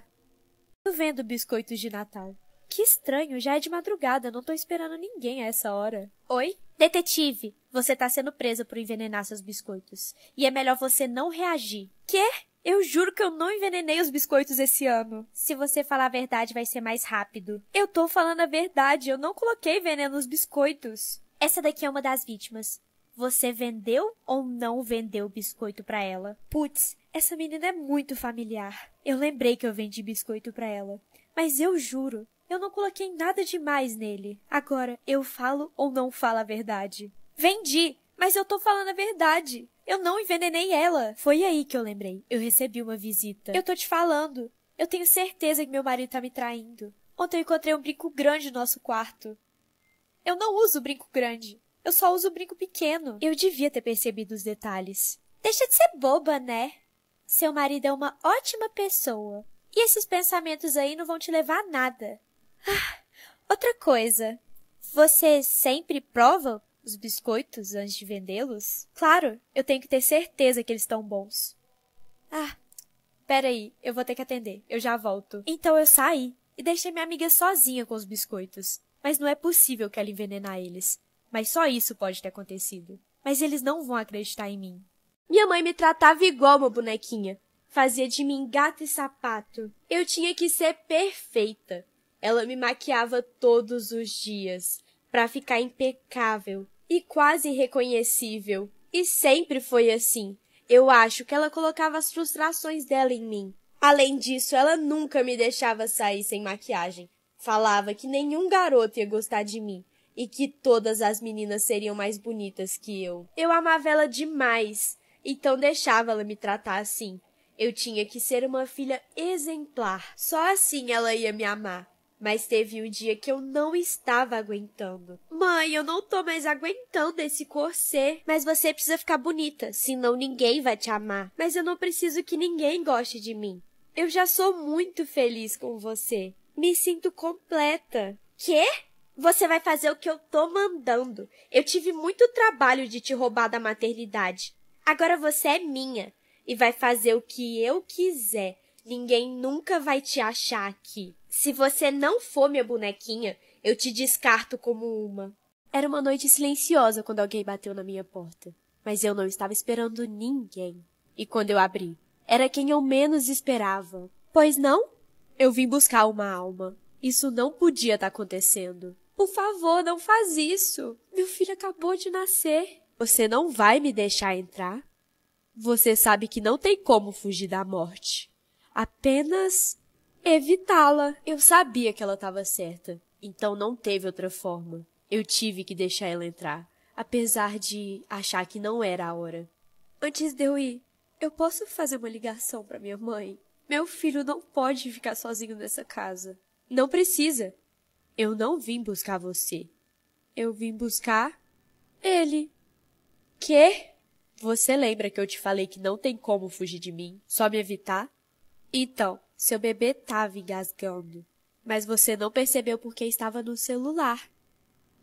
Tô vendo biscoitos de Natal. Que estranho, já é de madrugada, não tô esperando ninguém a essa hora. Oi? Detetive, você tá sendo presa por envenenar seus biscoitos. E é melhor você não reagir. Quê? Eu juro que eu não envenenei os biscoitos esse ano. Se você falar a verdade, vai ser mais rápido. Eu tô falando a verdade, eu não coloquei veneno nos biscoitos. Essa daqui é uma das vítimas. Você vendeu ou não vendeu o biscoito para ela? Putz, essa menina é muito familiar. Eu lembrei que eu vendi biscoito para ela. Mas eu juro, eu não coloquei nada demais nele. Agora, eu falo ou não falo a verdade? Vendi! Mas eu tô falando a verdade. Eu não envenenei ela. Foi aí que eu lembrei. Eu recebi uma visita. Eu tô te falando. Eu tenho certeza que meu marido tá me traindo. Ontem eu encontrei um brinco grande no nosso quarto. Eu não uso brinco grande. Eu só uso brinco pequeno. Eu devia ter percebido os detalhes. Deixa de ser boba, né? Seu marido é uma ótima pessoa. E esses pensamentos aí não vão te levar a nada. Ah, outra coisa. Você sempre prova os biscoitos antes de vendê-los? Claro, eu tenho que ter certeza que eles estão bons. Ah, peraí, eu vou ter que atender. Eu já volto. Então eu saí e deixei minha amiga sozinha com os biscoitos. Mas não é possível que ela envenenar eles. Mas só isso pode ter acontecido. Mas eles não vão acreditar em mim. Minha mãe me tratava igual uma bonequinha. Fazia de mim gato e sapato. Eu tinha que ser perfeita. Ela me maquiava todos os dias para ficar impecável e quase irreconhecível. E sempre foi assim. Eu acho que ela colocava as frustrações dela em mim. Além disso, ela nunca me deixava sair sem maquiagem. Falava que nenhum garoto ia gostar de mim e que todas as meninas seriam mais bonitas que eu. Eu amava ela demais, então deixava ela me tratar assim. Eu tinha que ser uma filha exemplar. Só assim ela ia me amar. Mas teve um dia que eu não estava aguentando. Mãe, eu não tô mais aguentando esse corset. Mas você precisa ficar bonita, senão ninguém vai te amar. Mas eu não preciso que ninguém goste de mim. Eu já sou muito feliz com você. Me sinto completa. Quê? Você vai fazer o que eu tô mandando. Eu tive muito trabalho de te roubar da maternidade. Agora você é minha e vai fazer o que eu quiser. Ninguém nunca vai te achar aqui. Se você não for minha bonequinha, eu te descarto como uma. Era uma noite silenciosa quando alguém bateu na minha porta, mas eu não estava esperando ninguém. E quando eu abri, era quem eu menos esperava. Pois não? Eu vim buscar uma alma. Isso não podia estar tá acontecendo. Por favor, não faz isso. Meu filho acabou de nascer. Você não vai me deixar entrar? Você sabe que não tem como fugir da morte. Apenas evitá-la. Eu sabia que ela estava certa, então não teve outra forma. Eu tive que deixar ela entrar, apesar de achar que não era a hora. Antes de eu ir, eu posso fazer uma ligação para minha mãe? Meu filho não pode ficar sozinho nessa casa. Não precisa. Eu não vim buscar você. Eu vim buscar ele. Que? Você lembra que eu te falei que não tem como fugir de mim, só me evitar? Então, seu bebê estava engasgando, mas você não percebeu porque estava no celular.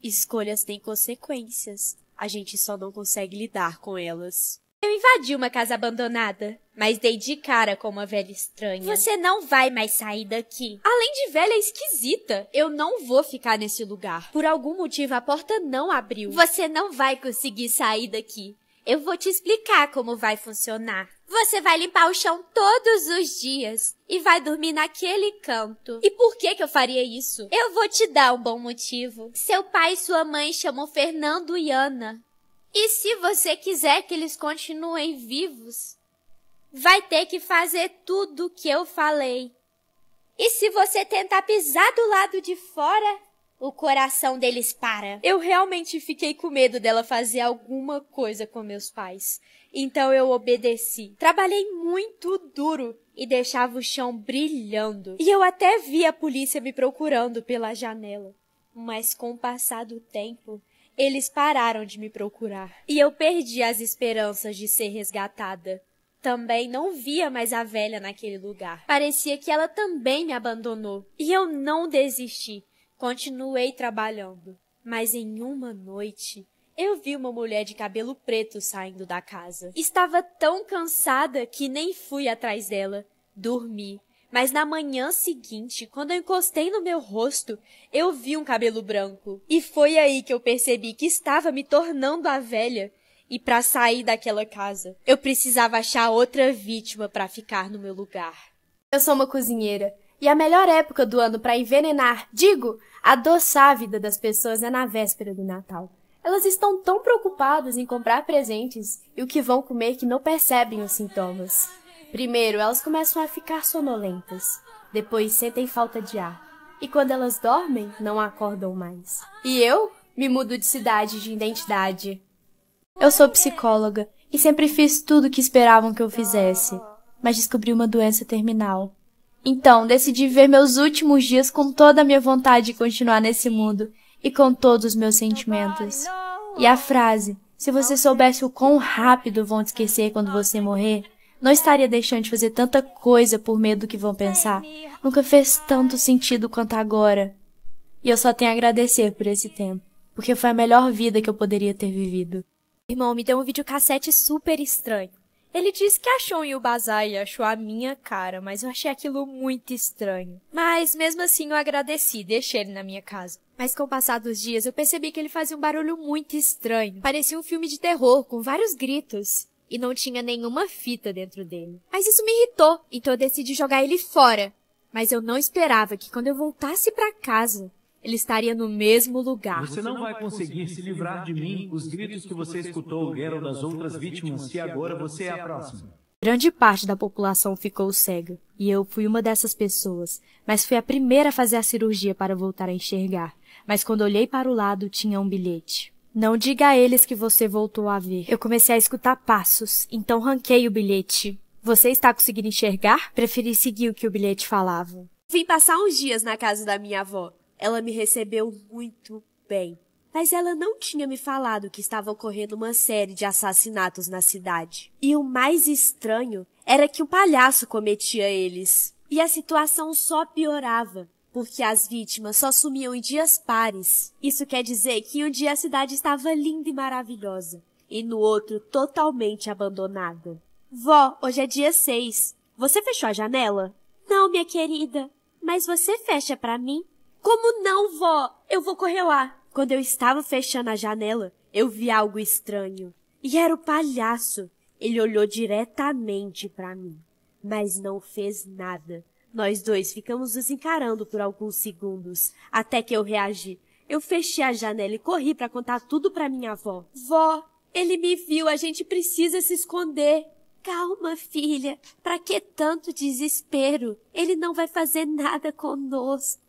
Escolhas têm consequências. A gente só não consegue lidar com elas. Eu invadi uma casa abandonada, mas dei de cara com uma velha estranha. Você não vai mais sair daqui. Além de velha esquisita, eu não vou ficar nesse lugar. Por algum motivo a porta não abriu. Você não vai conseguir sair daqui. Eu vou te explicar como vai funcionar. Você vai limpar o chão todos os dias e vai dormir naquele canto. E por que que eu faria isso? Eu vou te dar um bom motivo. Seu pai e sua mãe chamam Fernando e Ana. E se você quiser que eles continuem vivos, vai ter que fazer tudo o que eu falei. E se você tentar pisar do lado de fora, o coração deles para. Eu realmente fiquei com medo dela fazer alguma coisa com meus pais. Então eu obedeci. Trabalhei muito duro e deixava o chão brilhando. E eu até vi a polícia me procurando pela janela. Mas com o passar do tempo, eles pararam de me procurar. E eu perdi as esperanças de ser resgatada. Também não via mais a velha naquele lugar. Parecia que ela também me abandonou. E eu não desisti. Continuei trabalhando. Mas em uma noite, eu vi uma mulher de cabelo preto saindo da casa. Estava tão cansada que nem fui atrás dela. Dormi. Mas na manhã seguinte, quando eu encostei no meu rosto, eu vi um cabelo branco. E foi aí que eu percebi que estava me tornando a velha. E para sair daquela casa, eu precisava achar outra vítima para ficar no meu lugar. Eu sou uma cozinheira, e a melhor época do ano para envenenar, digo, adoçar a vida das pessoas é na véspera do Natal. Elas estão tão preocupadas em comprar presentes e o que vão comer que não percebem os sintomas. Primeiro, elas começam a ficar sonolentas, depois sentem falta de ar. E quando elas dormem, não acordam mais. E eu me mudo de cidade de identidade. Eu sou psicóloga e sempre fiz tudo o que esperavam que eu fizesse, mas descobri uma doença terminal. Então, decidi ver meus últimos dias com toda a minha vontade de continuar nesse mundo e com todos os meus sentimentos. E a frase, se você soubesse o quão rápido vão te esquecer quando você morrer, não estaria deixando de fazer tanta coisa por medo do que vão pensar. Nunca fez tanto sentido quanto agora. E eu só tenho a agradecer por esse tempo, porque foi a melhor vida que eu poderia ter vivido. Irmão, me deu um videocassete super estranho. Ele disse que achou em Yubazai e achou a minha cara, mas eu achei aquilo muito estranho. Mas mesmo assim eu agradeci, deixei ele na minha casa. Mas com o passar dos dias eu percebi que ele fazia um barulho muito estranho. Parecia um filme de terror, com vários gritos. E não tinha nenhuma fita dentro dele. Mas isso me irritou, então eu decidi jogar ele fora. Mas eu não esperava que quando eu voltasse para casa, ele estaria no mesmo lugar. Você não vai conseguir se livrar de mim. Os gritos que você escutou vieram das outras vítimas se agora você é a próxima. Grande parte da população ficou cega, e eu fui uma dessas pessoas, mas fui a primeira a fazer a cirurgia para voltar a enxergar mas quando olhei para o lado tinha um bilhete. Não diga a eles que você voltou a ver. Eu comecei a escutar passos, então ranquei o bilhete. Você está conseguindo enxergar? Preferi seguir o que o bilhete falava. Vim passar uns dias na casa da minha avó. Ela me recebeu muito bem. Mas ela não tinha me falado que estava ocorrendo uma série de assassinatos na cidade. E o mais estranho era que o palhaço cometia eles. E a situação só piorava porque as vítimas só sumiam em dias pares. Isso quer dizer que um dia a cidade estava linda e maravilhosa, e no outro totalmente abandonada. Vó, hoje é dia 6. Você fechou a janela? Não, minha querida. Mas você fecha para mim? Como não, vó? Eu vou correr lá. Quando eu estava fechando a janela, eu vi algo estranho. E era o palhaço. Ele olhou diretamente para mim, mas não fez nada. Nós dois ficamos nos encarando por alguns segundos, até que eu reagi. Eu fechei a janela e corri para contar tudo para minha avó. Vó, ele me viu, a gente precisa se esconder. Calma, filha. Para que tanto desespero? Ele não vai fazer nada conosco.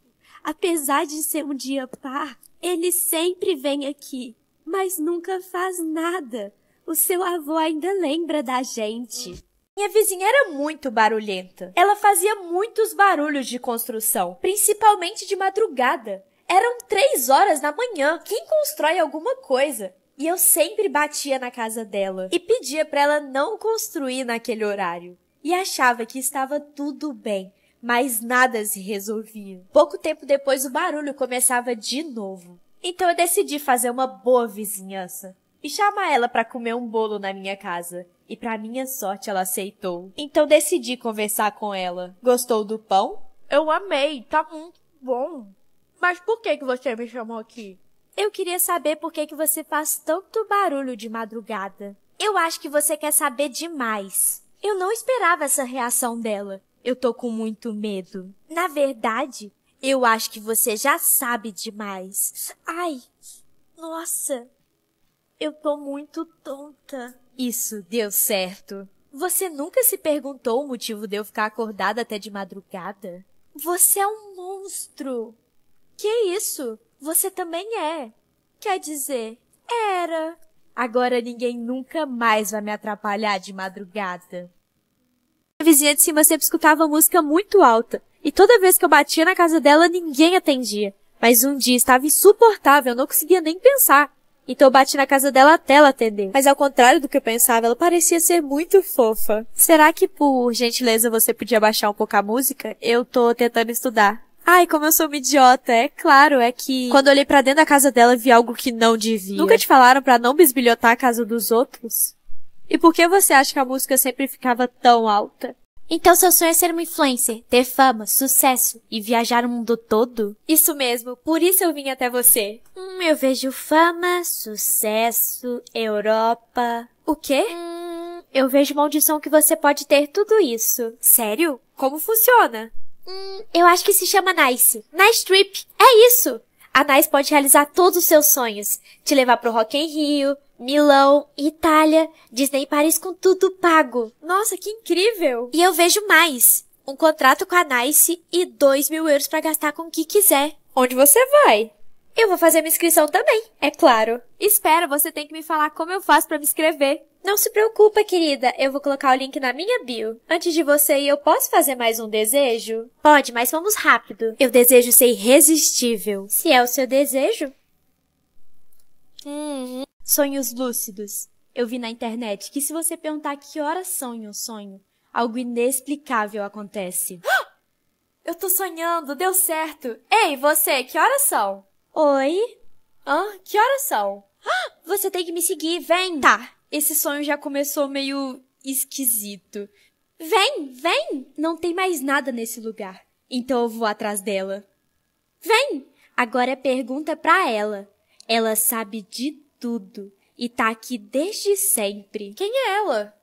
Apesar de ser um dia par, ele sempre vem aqui, mas nunca faz nada. O seu avô ainda lembra da gente. Minha vizinha era muito barulhenta. Ela fazia muitos barulhos de construção, principalmente de madrugada. Eram três horas da manhã. Quem constrói alguma coisa? E eu sempre batia na casa dela e pedia para ela não construir naquele horário. E achava que estava tudo bem, mas nada se resolvia. Pouco tempo depois o barulho começava de novo. Então eu decidi fazer uma boa vizinhança e chamar ela para comer um bolo na minha casa e para minha sorte ela aceitou. Então decidi conversar com ela. Gostou do pão? Eu amei, tá muito bom. Mas por que que você me chamou aqui? Eu queria saber por que que você faz tanto barulho de madrugada. Eu acho que você quer saber demais. Eu não esperava essa reação dela. Eu tô com muito medo. Na verdade, eu acho que você já sabe demais. Ai, nossa, eu tô muito tonta. Isso deu certo. Você nunca se perguntou o motivo de eu ficar acordada até de madrugada? Você é um monstro! Que isso? Você também é. Quer dizer, era. Agora ninguém nunca mais vai me atrapalhar de madrugada. A vizinha de cima sempre escutava música muito alta, e toda vez que eu batia na casa dela, ninguém atendia. Mas um dia estava insuportável, eu não conseguia nem pensar. Então eu bati na casa dela até ela atender. Mas ao contrário do que eu pensava, ela parecia ser muito fofa. Será que por gentileza você podia baixar um pouco a música? Eu tô tentando estudar. Ai, como eu sou uma idiota. É claro, é que quando olhei para dentro da casa dela vi algo que não devia. Nunca te falaram para não bisbilhotar a casa dos outros? E por que você acha que a música sempre ficava tão alta? Então seu sonho é ser uma influencer, ter fama, sucesso e viajar o mundo todo? Isso mesmo, por isso eu vim até você. Hum, eu vejo fama, sucesso, Europa. O quê? Hum, eu vejo maldição que você pode ter tudo isso. Sério? Como funciona? Hum, eu acho que se chama Nice. Nice Trip. É isso! A Nice pode realizar todos os seus sonhos. Te levar pro Rock em Rio, Milão, Itália, Disney Paris com tudo pago. Nossa, que incrível! E eu vejo mais. Um contrato com a Nice e dois mil euros para gastar com o que quiser. Onde você vai? Eu vou fazer minha inscrição também, é claro. Espera, você tem que me falar como eu faço para me inscrever. Não se preocupa, querida. Eu vou colocar o link na minha bio. Antes de você ir, eu posso fazer mais um desejo? Pode, mas vamos rápido. Eu desejo ser irresistível. Se é o seu desejo. Uhum. Sonhos lúcidos. Eu vi na internet que se você perguntar que horas em um sonho, algo inexplicável acontece. Eu tô sonhando, deu certo. Ei, você, que horas são? Oi? Hã? Que horas são? Você tem que me seguir, vem! Tá, esse sonho já começou meio esquisito. Vem, vem! Não tem mais nada nesse lugar. Então eu vou atrás dela. Vem! Agora é pergunta pra ela. Ela sabe de tudo e tá aqui desde sempre. Quem é ela?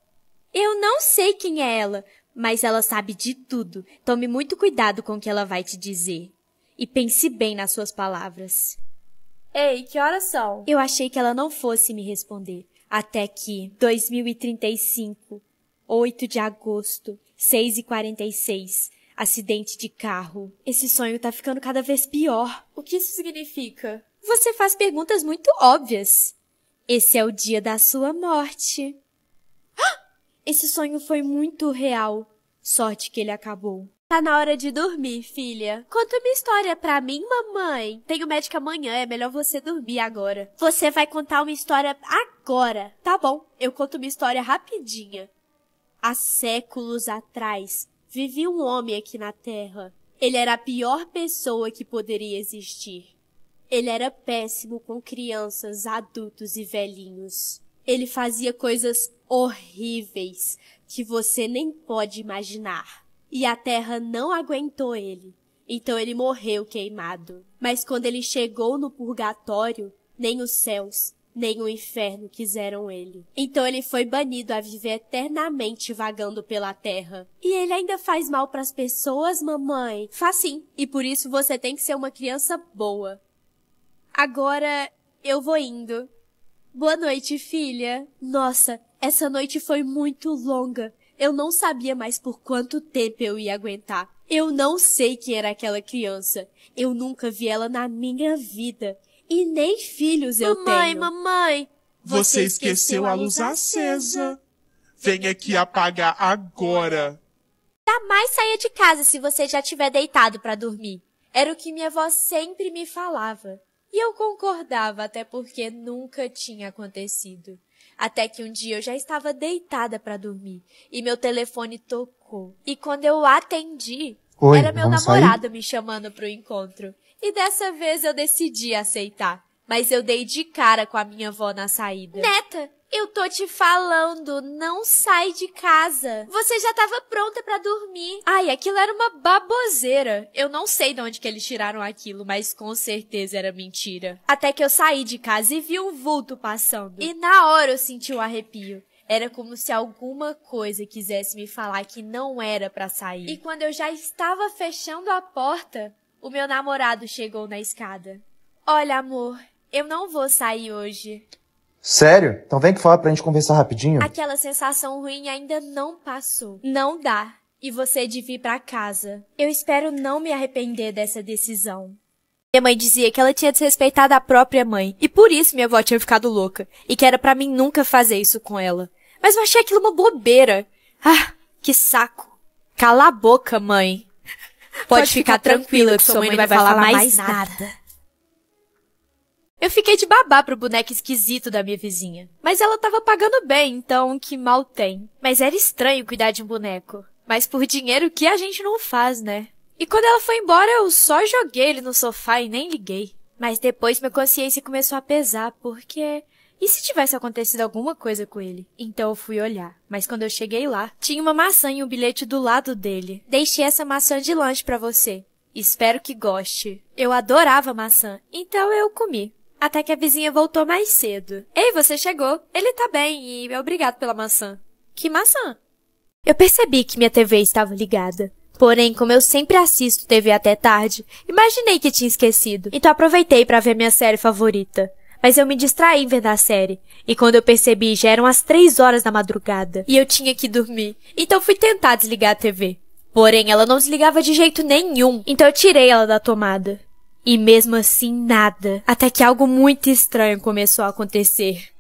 Eu não sei quem é ela, mas ela sabe de tudo. Tome muito cuidado com o que ela vai te dizer. E pense bem nas suas palavras. Ei, que horas são? Eu achei que ela não fosse me responder. Até que 2035, 8 de agosto, 6h46. Acidente de carro. Esse sonho tá ficando cada vez pior. O que isso significa? Você faz perguntas muito óbvias. Esse é o dia da sua morte. Ah! Esse sonho foi muito real. Sorte que ele acabou. Tá na hora de dormir, filha. Conta uma história pra mim, mamãe. Tenho médico amanhã, é melhor você dormir agora. Você vai contar uma história agora. Tá bom, eu conto uma história rapidinha. Há séculos atrás, vivia um homem aqui na Terra. Ele era a pior pessoa que poderia existir. Ele era péssimo com crianças, adultos e velhinhos. Ele fazia coisas horríveis que você nem pode imaginar. E a terra não aguentou ele. Então ele morreu queimado. Mas quando ele chegou no purgatório, nem os céus, nem o inferno quiseram ele. Então ele foi banido a viver eternamente vagando pela terra. E ele ainda faz mal para as pessoas, mamãe. Faz sim. E por isso você tem que ser uma criança boa. Agora eu vou indo. Boa noite, filha. Nossa, essa noite foi muito longa. Eu não sabia mais por quanto tempo eu ia aguentar. Eu não sei quem era aquela criança. Eu nunca vi ela na minha vida. E nem filhos eu mamãe, tenho. Mamãe, mamãe! Você, Você esqueceu a luz acesa. Venha aqui apagar agora. Jamais saia de casa se você já tiver deitado para dormir. Era o que minha avó sempre me falava. E eu concordava, até porque nunca tinha acontecido. Até que um dia eu já estava deitada para dormir e meu telefone tocou. E quando eu atendi, Oi, era meu namorado sair? me chamando para o encontro. E dessa vez eu decidi aceitar. Mas eu dei de cara com a minha avó na saída. Neta, eu tô te falando, não sai de casa. Você já tava pronta para dormir. Ai, aquilo era uma baboseira. Eu não sei de onde que eles tiraram aquilo, mas com certeza era mentira. Até que eu saí de casa e vi um vulto passando. E na hora eu senti um arrepio. Era como se alguma coisa quisesse me falar que não era para sair. E quando eu já estava fechando a porta, o meu namorado chegou na escada. Olha, amor, eu não vou sair hoje. Sério? Então vem que fala pra gente conversar rapidinho. Aquela sensação ruim ainda não passou. Não dá. E você é de vir pra casa. Eu espero não me arrepender dessa decisão. Minha mãe dizia que ela tinha desrespeitado a própria mãe, e por isso minha avó tinha ficado louca, e que era para mim nunca fazer isso com ela. Mas eu achei aquilo uma bobeira. Ah, que saco. Cala a boca, mãe. Pode, Pode ficar, ficar tranquila, tranquila que sua mãe não vai falar mais nada. nada. Eu fiquei de babá pro boneco esquisito da minha vizinha. Mas ela tava pagando bem, então que mal tem. Mas era estranho cuidar de um boneco. Mas por dinheiro que a gente não faz, né? E quando ela foi embora, eu só joguei ele no sofá e nem liguei. Mas depois minha consciência começou a pesar, porque e se tivesse acontecido alguma coisa com ele? Então eu fui olhar, mas quando eu cheguei lá, tinha uma maçã e um bilhete do lado dele. Deixei essa maçã de lanche para você. Espero que goste. Eu adorava maçã, então eu comi até que a vizinha voltou mais cedo. Ei, você chegou. Ele tá bem e obrigado pela maçã. Que maçã? Eu percebi que minha TV estava ligada. Porém, como eu sempre assisto TV até tarde, imaginei que tinha esquecido. Então aproveitei para ver minha série favorita. Mas eu me distraí em ver a série. E quando eu percebi, já eram as três horas da madrugada. E eu tinha que dormir. Então fui tentar desligar a TV. Porém, ela não desligava de jeito nenhum. Então eu tirei ela da tomada. E mesmo assim, nada. Até que algo muito estranho começou a acontecer.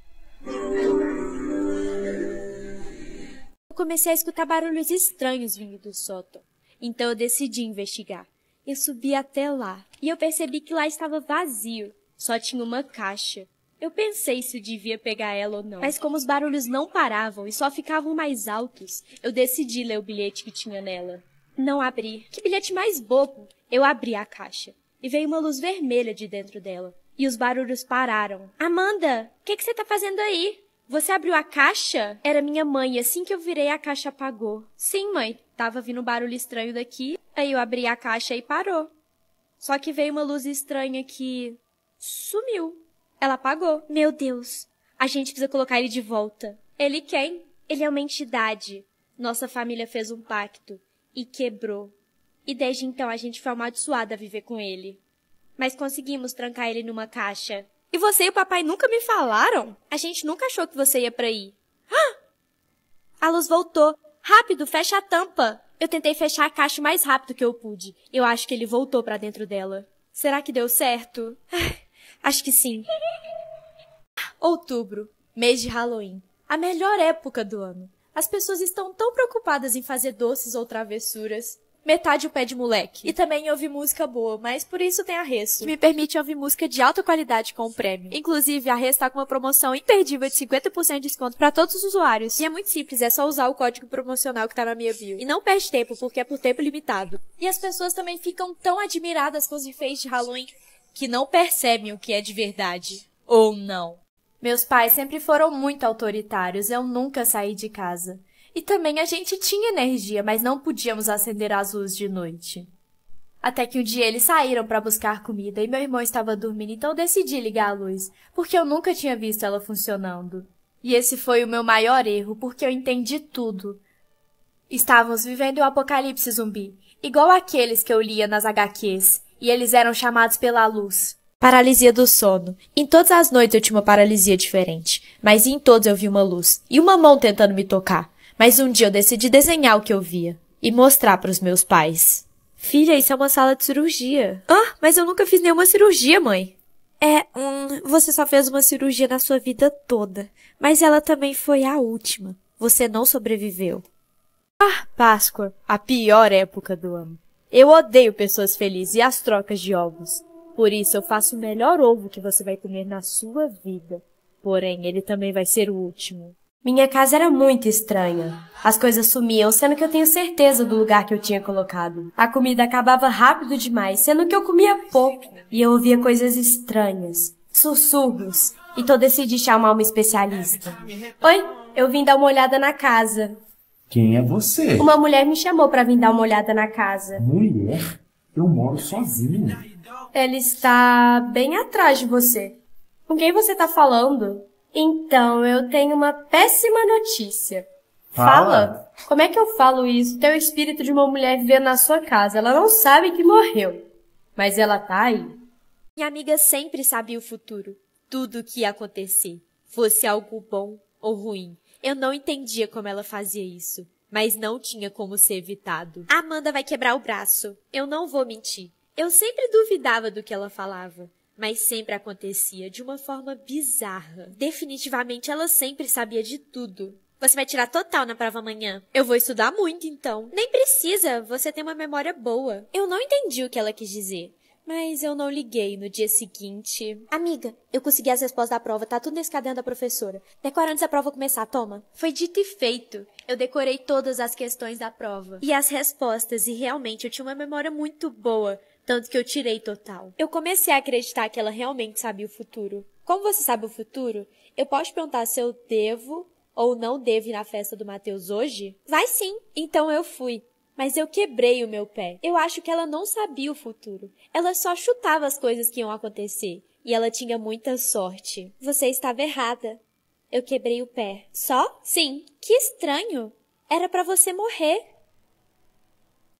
Eu comecei a escutar barulhos estranhos vindo do sótão. Então eu decidi investigar. Eu subi até lá e eu percebi que lá estava vazio. Só tinha uma caixa. Eu pensei se devia pegar ela ou não. Mas como os barulhos não paravam e só ficavam mais altos, eu decidi ler o bilhete que tinha nela. Não abri. Que bilhete mais bobo! Eu abri a caixa e veio uma luz vermelha de dentro dela. E os barulhos pararam. Amanda, o que, você tá fazendo aí? Você abriu a caixa? Era minha mãe, assim que eu virei, a caixa apagou. Sim, mãe, tava vindo um barulho estranho daqui, aí eu abri a caixa e parou. Só que veio uma luz estranha que. sumiu. Ela apagou. Meu Deus, a gente precisa colocar ele de volta. Ele quem? Ele é uma entidade. Nossa família fez um pacto e quebrou. E desde então a gente foi amaldiçoada a viver com ele. Mas conseguimos trancar ele numa caixa. E você e o papai nunca me falaram? A gente nunca achou que você ia pra aí. Ah! A luz voltou. Rápido, fecha a tampa. Eu tentei fechar a caixa o mais rápido que eu pude. Eu acho que ele voltou para dentro dela. Será que deu certo? Acho que sim. Outubro, mês de Halloween. A melhor época do ano. As pessoas estão tão preocupadas em fazer doces ou travessuras metade o pé de moleque. E também ouvi música boa, mas por isso tem a Resto, que me permite ouvir música de alta qualidade com o prêmio. Inclusive, a Resto tá com uma promoção imperdível de 50% de desconto para todos os usuários. E é muito simples, é só usar o código promocional que tá na minha bio. E não perde tempo, porque é por tempo limitado. E as pessoas também ficam tão admiradas com os efeitos de Halloween que não percebem o que é de verdade. Ou não. Meus pais sempre foram muito autoritários, eu nunca saí de casa. E também a gente tinha energia, mas não podíamos acender as luzes de noite. Até que um dia eles saíram para buscar comida e meu irmão estava dormindo, então decidi ligar a luz, porque eu nunca tinha visto ela funcionando. E esse foi o meu maior erro, porque eu entendi tudo. Estávamos vivendo um apocalipse zumbi, igual aqueles que eu lia nas HQs, e eles eram chamados pela luz. Paralisia do sono. Em todas as noites eu tinha uma paralisia diferente, mas em todos eu vi uma luz e uma mão tentando me tocar. Mas um dia eu decidi desenhar o que eu via e mostrar para os meus pais. Filha, isso é uma sala de cirurgia. Ah, mas eu nunca fiz nenhuma cirurgia, mãe. É, hum, você só fez uma cirurgia na sua vida toda, mas ela também foi a última. Você não sobreviveu. Ah, Páscoa, a pior época do ano. Eu odeio pessoas felizes e as trocas de ovos. Por isso eu faço o melhor ovo que você vai comer na sua vida. Porém, ele também vai ser o último. Minha casa era muito estranha. As coisas sumiam, sendo que eu tenho certeza do lugar que eu tinha colocado. A comida acabava rápido demais, sendo que eu comia pouco. E eu ouvia coisas estranhas, sussurros. Então decidi chamar uma especialista. Oi, eu vim dar uma olhada na casa. Quem é você? Uma mulher me chamou para vir dar uma olhada na casa. Mulher? Eu moro sozinho. Ela está bem atrás de você. Com quem você está falando? Então, eu tenho uma péssima notícia. Fala. Fala. Como é que eu falo isso? Tem o espírito de uma mulher vivendo na sua casa. Ela não sabe que morreu. Mas ela tá aí. Minha amiga sempre sabia o futuro. Tudo o que ia acontecer. Fosse algo bom ou ruim. Eu não entendia como ela fazia isso. Mas não tinha como ser evitado. Amanda vai quebrar o braço. Eu não vou mentir. Eu sempre duvidava do que ela falava mas sempre acontecia de uma forma bizarra. Definitivamente ela sempre sabia de tudo. Você vai tirar total na prova amanhã. Eu vou estudar muito, então. Nem precisa, você tem uma memória boa. Eu não entendi o que ela quis dizer. Mas eu não liguei no dia seguinte. Amiga, eu consegui as respostas da prova, tá tudo nesse caderno da professora. Decora antes da prova começar, toma. Foi dito e feito. Eu decorei todas as questões da prova. E as respostas, e realmente eu tinha uma memória muito boa tanto que eu tirei total. Eu comecei a acreditar que ela realmente sabia o futuro. Como você sabe o futuro, eu posso perguntar se eu devo ou não devo ir na festa do Matheus hoje? Vai sim! Então eu fui. Mas eu quebrei o meu pé. Eu acho que ela não sabia o futuro. Ela só chutava as coisas que iam acontecer. E ela tinha muita sorte. Você estava errada. Eu quebrei o pé. Só? Sim. Que estranho. Era para você morrer.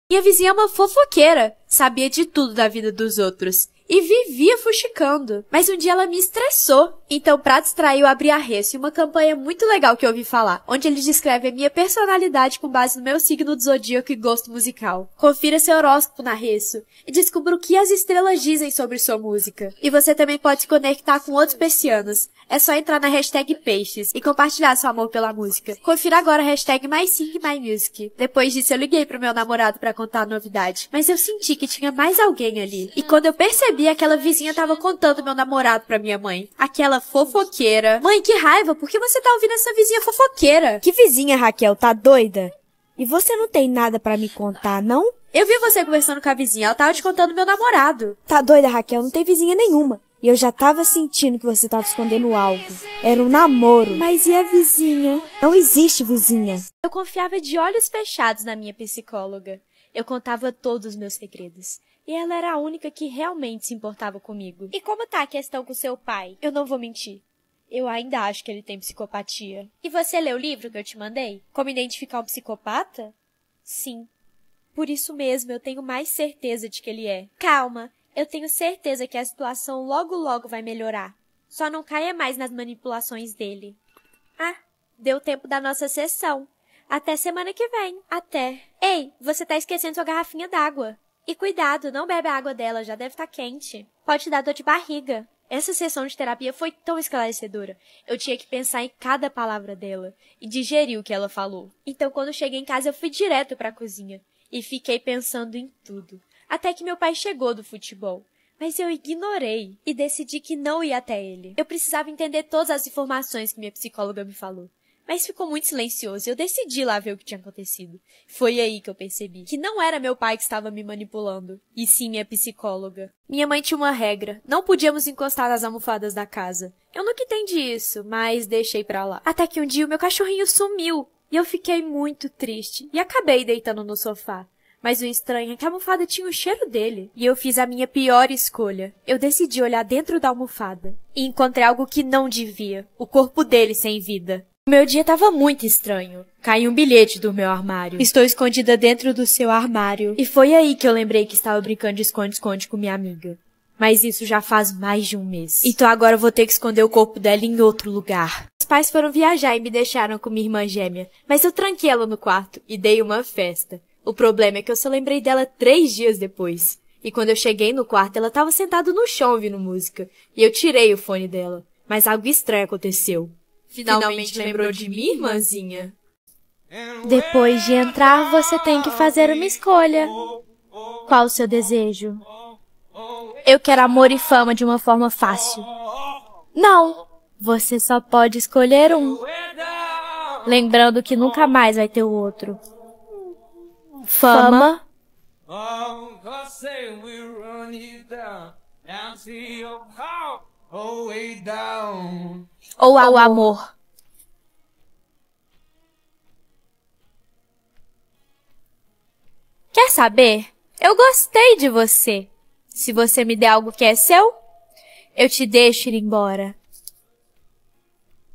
E a vizinha é uma fofoqueira, sabia de tudo da vida dos outros e vivia fuxicando. Mas um dia ela me estressou. Então, pra distrair, eu abri a Reço, e uma campanha muito legal que eu ouvi falar, onde eles descrevem a minha personalidade com base no meu signo do zodíaco e gosto musical. Confira seu horóscopo na Reço e descubra o que as estrelas dizem sobre sua música. E você também pode se conectar com outros persianos. É só entrar na hashtag Peixes e compartilhar seu amor pela música. Confira agora a hashtag MySingMyMusic. Depois disso, eu liguei pro meu namorado para contar a novidade, mas eu senti que tinha mais alguém ali. E quando eu percebi sabia, aquela vizinha tava contando meu namorado pra minha mãe. Aquela fofoqueira. Mãe, que raiva, por que você tá ouvindo essa vizinha fofoqueira? Que vizinha, Raquel, tá doida? E você não tem nada para me contar, não? Eu vi você conversando com a vizinha, ela tava te contando meu namorado. Tá doida, Raquel, não tem vizinha nenhuma. E eu já tava sentindo que você tava escondendo algo. Era um namoro. Mas e a vizinha? Não existe vizinha. Eu confiava de olhos fechados na minha psicóloga. Eu contava todos os meus segredos e ela era a única que realmente se importava comigo. E como tá a questão com seu pai? Eu não vou mentir. Eu ainda acho que ele tem psicopatia. E você leu o livro que eu te mandei? Como identificar um psicopata? Sim. Por isso mesmo eu tenho mais certeza de que ele é. Calma, eu tenho certeza que a situação logo logo vai melhorar. Só não caia mais nas manipulações dele. Ah, deu tempo da nossa sessão. Até semana que vem. Até. Ei, você tá esquecendo sua garrafinha d'água. E cuidado, não bebe a água dela, já deve estar tá quente. Pode dar dor de barriga. Essa sessão de terapia foi tão esclarecedora. Eu tinha que pensar em cada palavra dela e digerir o que ela falou. Então, quando cheguei em casa, eu fui direto para a cozinha e fiquei pensando em tudo. Até que meu pai chegou do futebol. Mas eu ignorei e decidi que não ia até ele. Eu precisava entender todas as informações que minha psicóloga me falou. Mas ficou muito silencioso e eu decidi lá ver o que tinha acontecido. Foi aí que eu percebi que não era meu pai que estava me manipulando, e sim minha psicóloga. Minha mãe tinha uma regra: não podíamos encostar nas almofadas da casa. Eu nunca entendi isso, mas deixei pra lá. Até que um dia o meu cachorrinho sumiu e eu fiquei muito triste e acabei deitando no sofá. Mas o estranho é que a almofada tinha o cheiro dele. E eu fiz a minha pior escolha. Eu decidi olhar dentro da almofada e encontrei algo que não devia: o corpo dele sem vida. Meu dia estava muito estranho. Caiu um bilhete do meu armário. Estou escondida dentro do seu armário. E foi aí que eu lembrei que estava brincando de esconde-esconde com minha amiga. Mas isso já faz mais de um mês. Então agora eu vou ter que esconder o corpo dela em outro lugar. Os pais foram viajar e me deixaram com minha irmã gêmea, mas eu tranquei ela no quarto e dei uma festa. O problema é que eu só lembrei dela três dias depois. E quando eu cheguei no quarto, ela estava sentada no chão ouvindo música, e eu tirei o fone dela. Mas algo estranho aconteceu. Finalmente lembrou de mim, irmãzinha? Depois de entrar, você tem que fazer uma escolha. Qual o seu desejo? Eu quero amor e fama de uma forma fácil. Não! Você só pode escolher um. Lembrando que nunca mais vai ter o outro. Fama. fama. Oh, ou ao amor. Quer saber? Eu gostei de você. Se você me der algo que é seu, eu te deixo ir embora.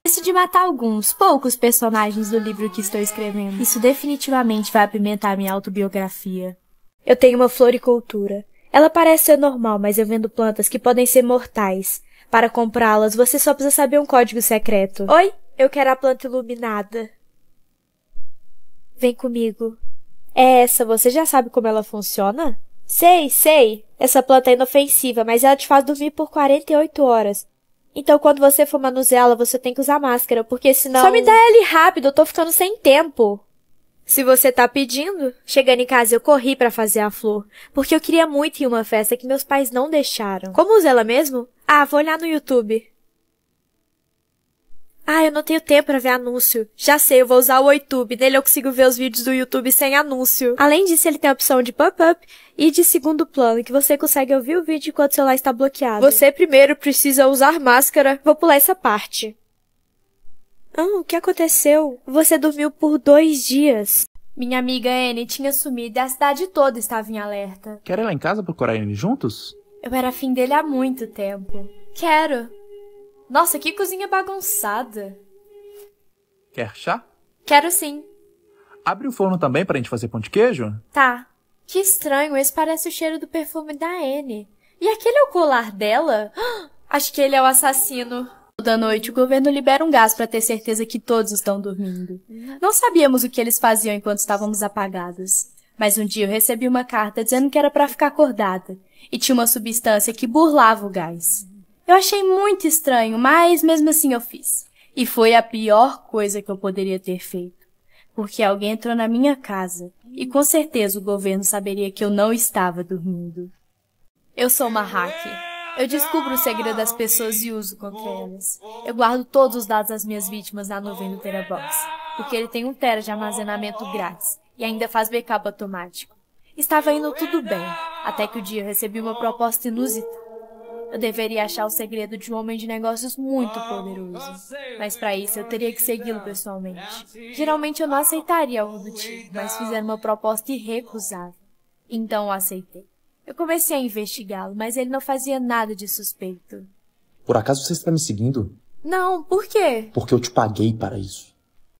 Preciso de matar alguns, poucos personagens do livro que estou escrevendo. Isso definitivamente vai apimentar minha autobiografia. Eu tenho uma floricultura. Ela parece ser normal, mas eu vendo plantas que podem ser mortais. Para comprá-las, você só precisa saber um código secreto. Oi, eu quero a planta iluminada. Vem comigo. É essa, você já sabe como ela funciona? Sei, sei. Essa planta é inofensiva, mas ela te faz dormir por 48 horas. Então, quando você for manuseá-la, você tem que usar máscara, porque senão. Só me dá ele rápido, eu tô ficando sem tempo. Se você tá pedindo. Chegando em casa, eu corri para fazer a flor, porque eu queria muito ir uma festa que meus pais não deixaram. Como usa ela mesmo? Ah, vou olhar no YouTube. Ah, eu não tenho tempo para ver anúncio. Já sei, eu vou usar o YouTube. Nele eu consigo ver os vídeos do YouTube sem anúncio. Além disso, ele tem a opção de pop-up e de segundo plano, que você consegue ouvir o vídeo enquanto o celular está bloqueado. Você primeiro precisa usar máscara. Vou pular essa parte. Ah, o que aconteceu? Você dormiu por dois dias. Minha amiga Anne tinha sumido e a cidade toda estava em alerta. Quer ir lá em casa procurar Anne juntos? Eu era afim dele há muito tempo. Quero. Nossa, que cozinha bagunçada. Quer chá? Quero sim. Abre o forno também pra gente fazer pão de queijo? Tá. Que estranho, esse parece o cheiro do perfume da Anne. E aquele é o colar dela? Acho que ele é o assassino da noite, o governo libera um gás para ter certeza que todos estão dormindo. Não sabíamos o que eles faziam enquanto estávamos apagadas. Mas um dia eu recebi uma carta dizendo que era para ficar acordada e tinha uma substância que burlava o gás. Eu achei muito estranho, mas mesmo assim eu fiz. E foi a pior coisa que eu poderia ter feito, porque alguém entrou na minha casa e com certeza o governo saberia que eu não estava dormindo. Eu sou uma hacker. Eu descubro o segredo das pessoas e uso contra elas. Eu guardo todos os dados das minhas vítimas na nuvem do Terabox, porque ele tem um tera de armazenamento grátis e ainda faz backup automático. Estava indo tudo bem, até que o um dia eu recebi uma proposta inusitada. Eu deveria achar o segredo de um homem de negócios muito poderoso. Mas para isso eu teria que segui-lo pessoalmente. Geralmente eu não aceitaria algo do tipo, mas fizeram uma proposta irrecusável. Então eu aceitei. Eu comecei a investigá-lo, mas ele não fazia nada de suspeito. Por acaso você está me seguindo? Não, por quê? Porque eu te paguei para isso.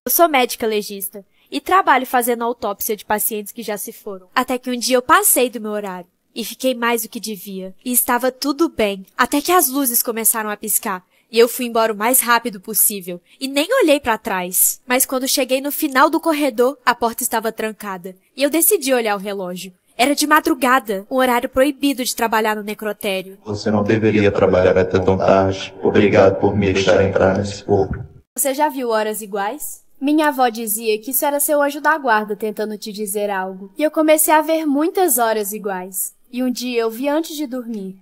Eu sou médica legista e trabalho fazendo autópsia de pacientes que já se foram. Até que um dia eu passei do meu horário e fiquei mais do que devia. E estava tudo bem, até que as luzes começaram a piscar. E eu fui embora o mais rápido possível e nem olhei para trás. Mas quando cheguei no final do corredor, a porta estava trancada e eu decidi olhar o relógio. Era de madrugada, um horário proibido de trabalhar no necrotério. Você não deveria trabalhar até tão tarde. Obrigado por me deixar entrar nesse corpo. Você já viu horas iguais? Minha avó dizia que isso era seu anjo da guarda tentando te dizer algo. E eu comecei a ver muitas horas iguais. E um dia eu vi antes de dormir.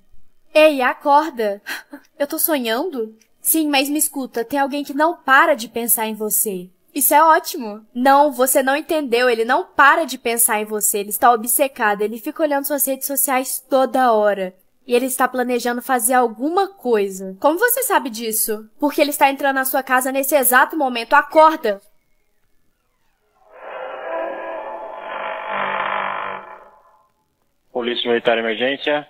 Ei, acorda! Eu tô sonhando? Sim, mas me escuta, tem alguém que não para de pensar em você. Isso é ótimo. Não, você não entendeu. Ele não para de pensar em você. Ele está obcecado. Ele fica olhando suas redes sociais toda hora. E ele está planejando fazer alguma coisa. Como você sabe disso? Porque ele está entrando na sua casa nesse exato momento. Acorda! Polícia Militar Emergência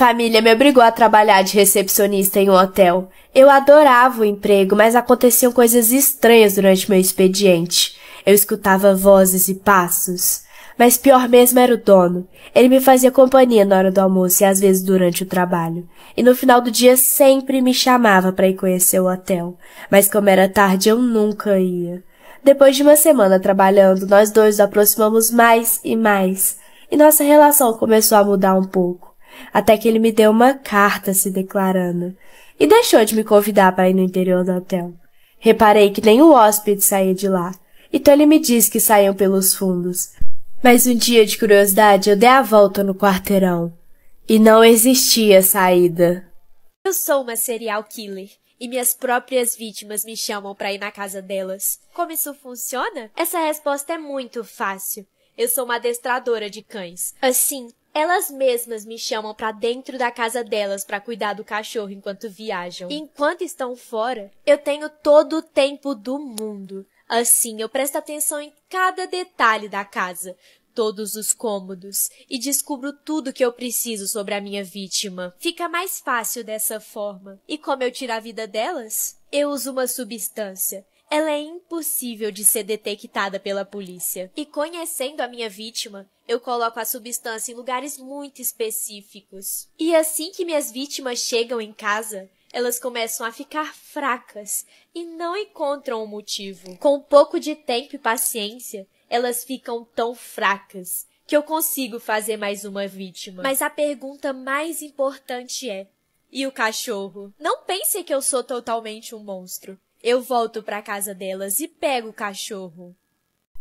família me obrigou a trabalhar de recepcionista em um hotel. Eu adorava o emprego, mas aconteciam coisas estranhas durante meu expediente. Eu escutava vozes e passos. Mas pior mesmo era o dono. Ele me fazia companhia na hora do almoço e às vezes durante o trabalho. E no final do dia sempre me chamava para ir conhecer o hotel. Mas como era tarde, eu nunca ia. Depois de uma semana trabalhando, nós dois nos aproximamos mais e mais. E nossa relação começou a mudar um pouco até que ele me deu uma carta se declarando e deixou de me convidar para ir no interior do hotel. Reparei que nem o hóspede saía de lá, então ele me disse que saiam pelos fundos. Mas um dia de curiosidade eu dei a volta no quarteirão e não existia saída. Eu sou uma serial killer e minhas próprias vítimas me chamam para ir na casa delas. Como isso funciona? Essa resposta é muito fácil. Eu sou uma adestradora de cães. Assim, elas mesmas me chamam para dentro da casa delas para cuidar do cachorro enquanto viajam. enquanto estão fora, eu tenho todo o tempo do mundo. Assim, eu presto atenção em cada detalhe da casa, todos os cômodos e descubro tudo que eu preciso sobre a minha vítima. Fica mais fácil dessa forma. E como eu tiro a vida delas? Eu uso uma substância ela é impossível de ser detectada pela polícia. E conhecendo a minha vítima, eu coloco a substância em lugares muito específicos. E assim que minhas vítimas chegam em casa, elas começam a ficar fracas e não encontram o um motivo. Com um pouco de tempo e paciência, elas ficam tão fracas que eu consigo fazer mais uma vítima. Mas a pergunta mais importante é: e o cachorro? Não pense que eu sou totalmente um monstro. Eu volto para casa delas e pego o cachorro.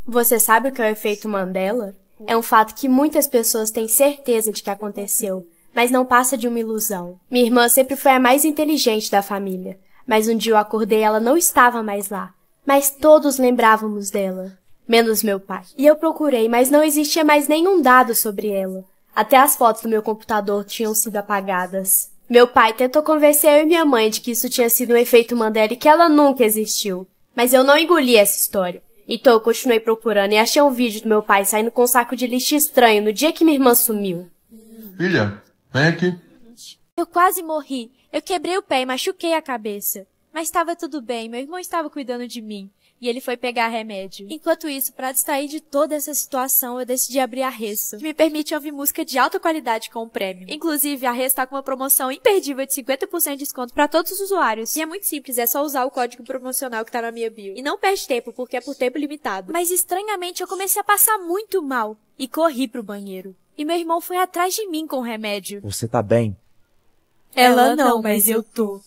Você sabe o que é o efeito Mandela? É um fato que muitas pessoas têm certeza de que aconteceu, mas não passa de uma ilusão. Minha irmã sempre foi a mais inteligente da família, mas um dia eu acordei e ela não estava mais lá. Mas todos lembrávamos dela, menos meu pai. E eu procurei, mas não existia mais nenhum dado sobre ela. Até as fotos do meu computador tinham sido apagadas. Meu pai tentou convencer eu e minha mãe de que isso tinha sido um efeito Mandela e que ela nunca existiu. Mas eu não engoli essa história. Então eu continuei procurando e achei um vídeo do meu pai saindo com um saco de lixo estranho no dia que minha irmã sumiu. Filha, vem aqui. Eu quase morri. Eu quebrei o pé e machuquei a cabeça. Mas estava tudo bem, meu irmão estava cuidando de mim e ele foi pegar remédio. Enquanto isso, para distrair de toda essa situação, eu decidi abrir a Resso, que me permite ouvir música de alta qualidade com o prêmio. Inclusive, a Resso tá com uma promoção imperdível de 50% de desconto para todos os usuários. E é muito simples, é só usar o código promocional que tá na minha bio. E não perde tempo, porque é por tempo limitado. Mas estranhamente, eu comecei a passar muito mal e corri pro banheiro. E meu irmão foi atrás de mim com o remédio. Você tá bem? Ela não, mas eu tô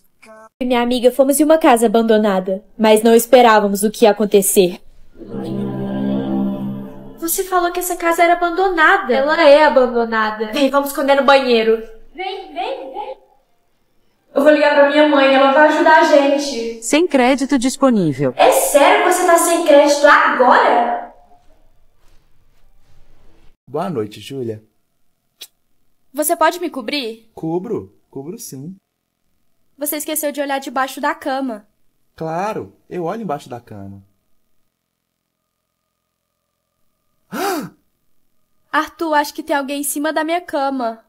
e minha amiga fomos em uma casa abandonada, mas não esperávamos o que ia acontecer. Você falou que essa casa era abandonada. Ela é abandonada. Vem, vamos esconder no banheiro. Vem, vem, vem. Eu vou ligar pra minha mãe, ela vai ajudar a gente. Sem crédito disponível. É sério que você tá sem crédito agora? Boa noite, Júlia. Você pode me cobrir? Cubro, cubro sim. Você esqueceu de olhar debaixo da cama. Claro, eu olho embaixo da cama. Arthur, acho que tem alguém em cima da minha cama.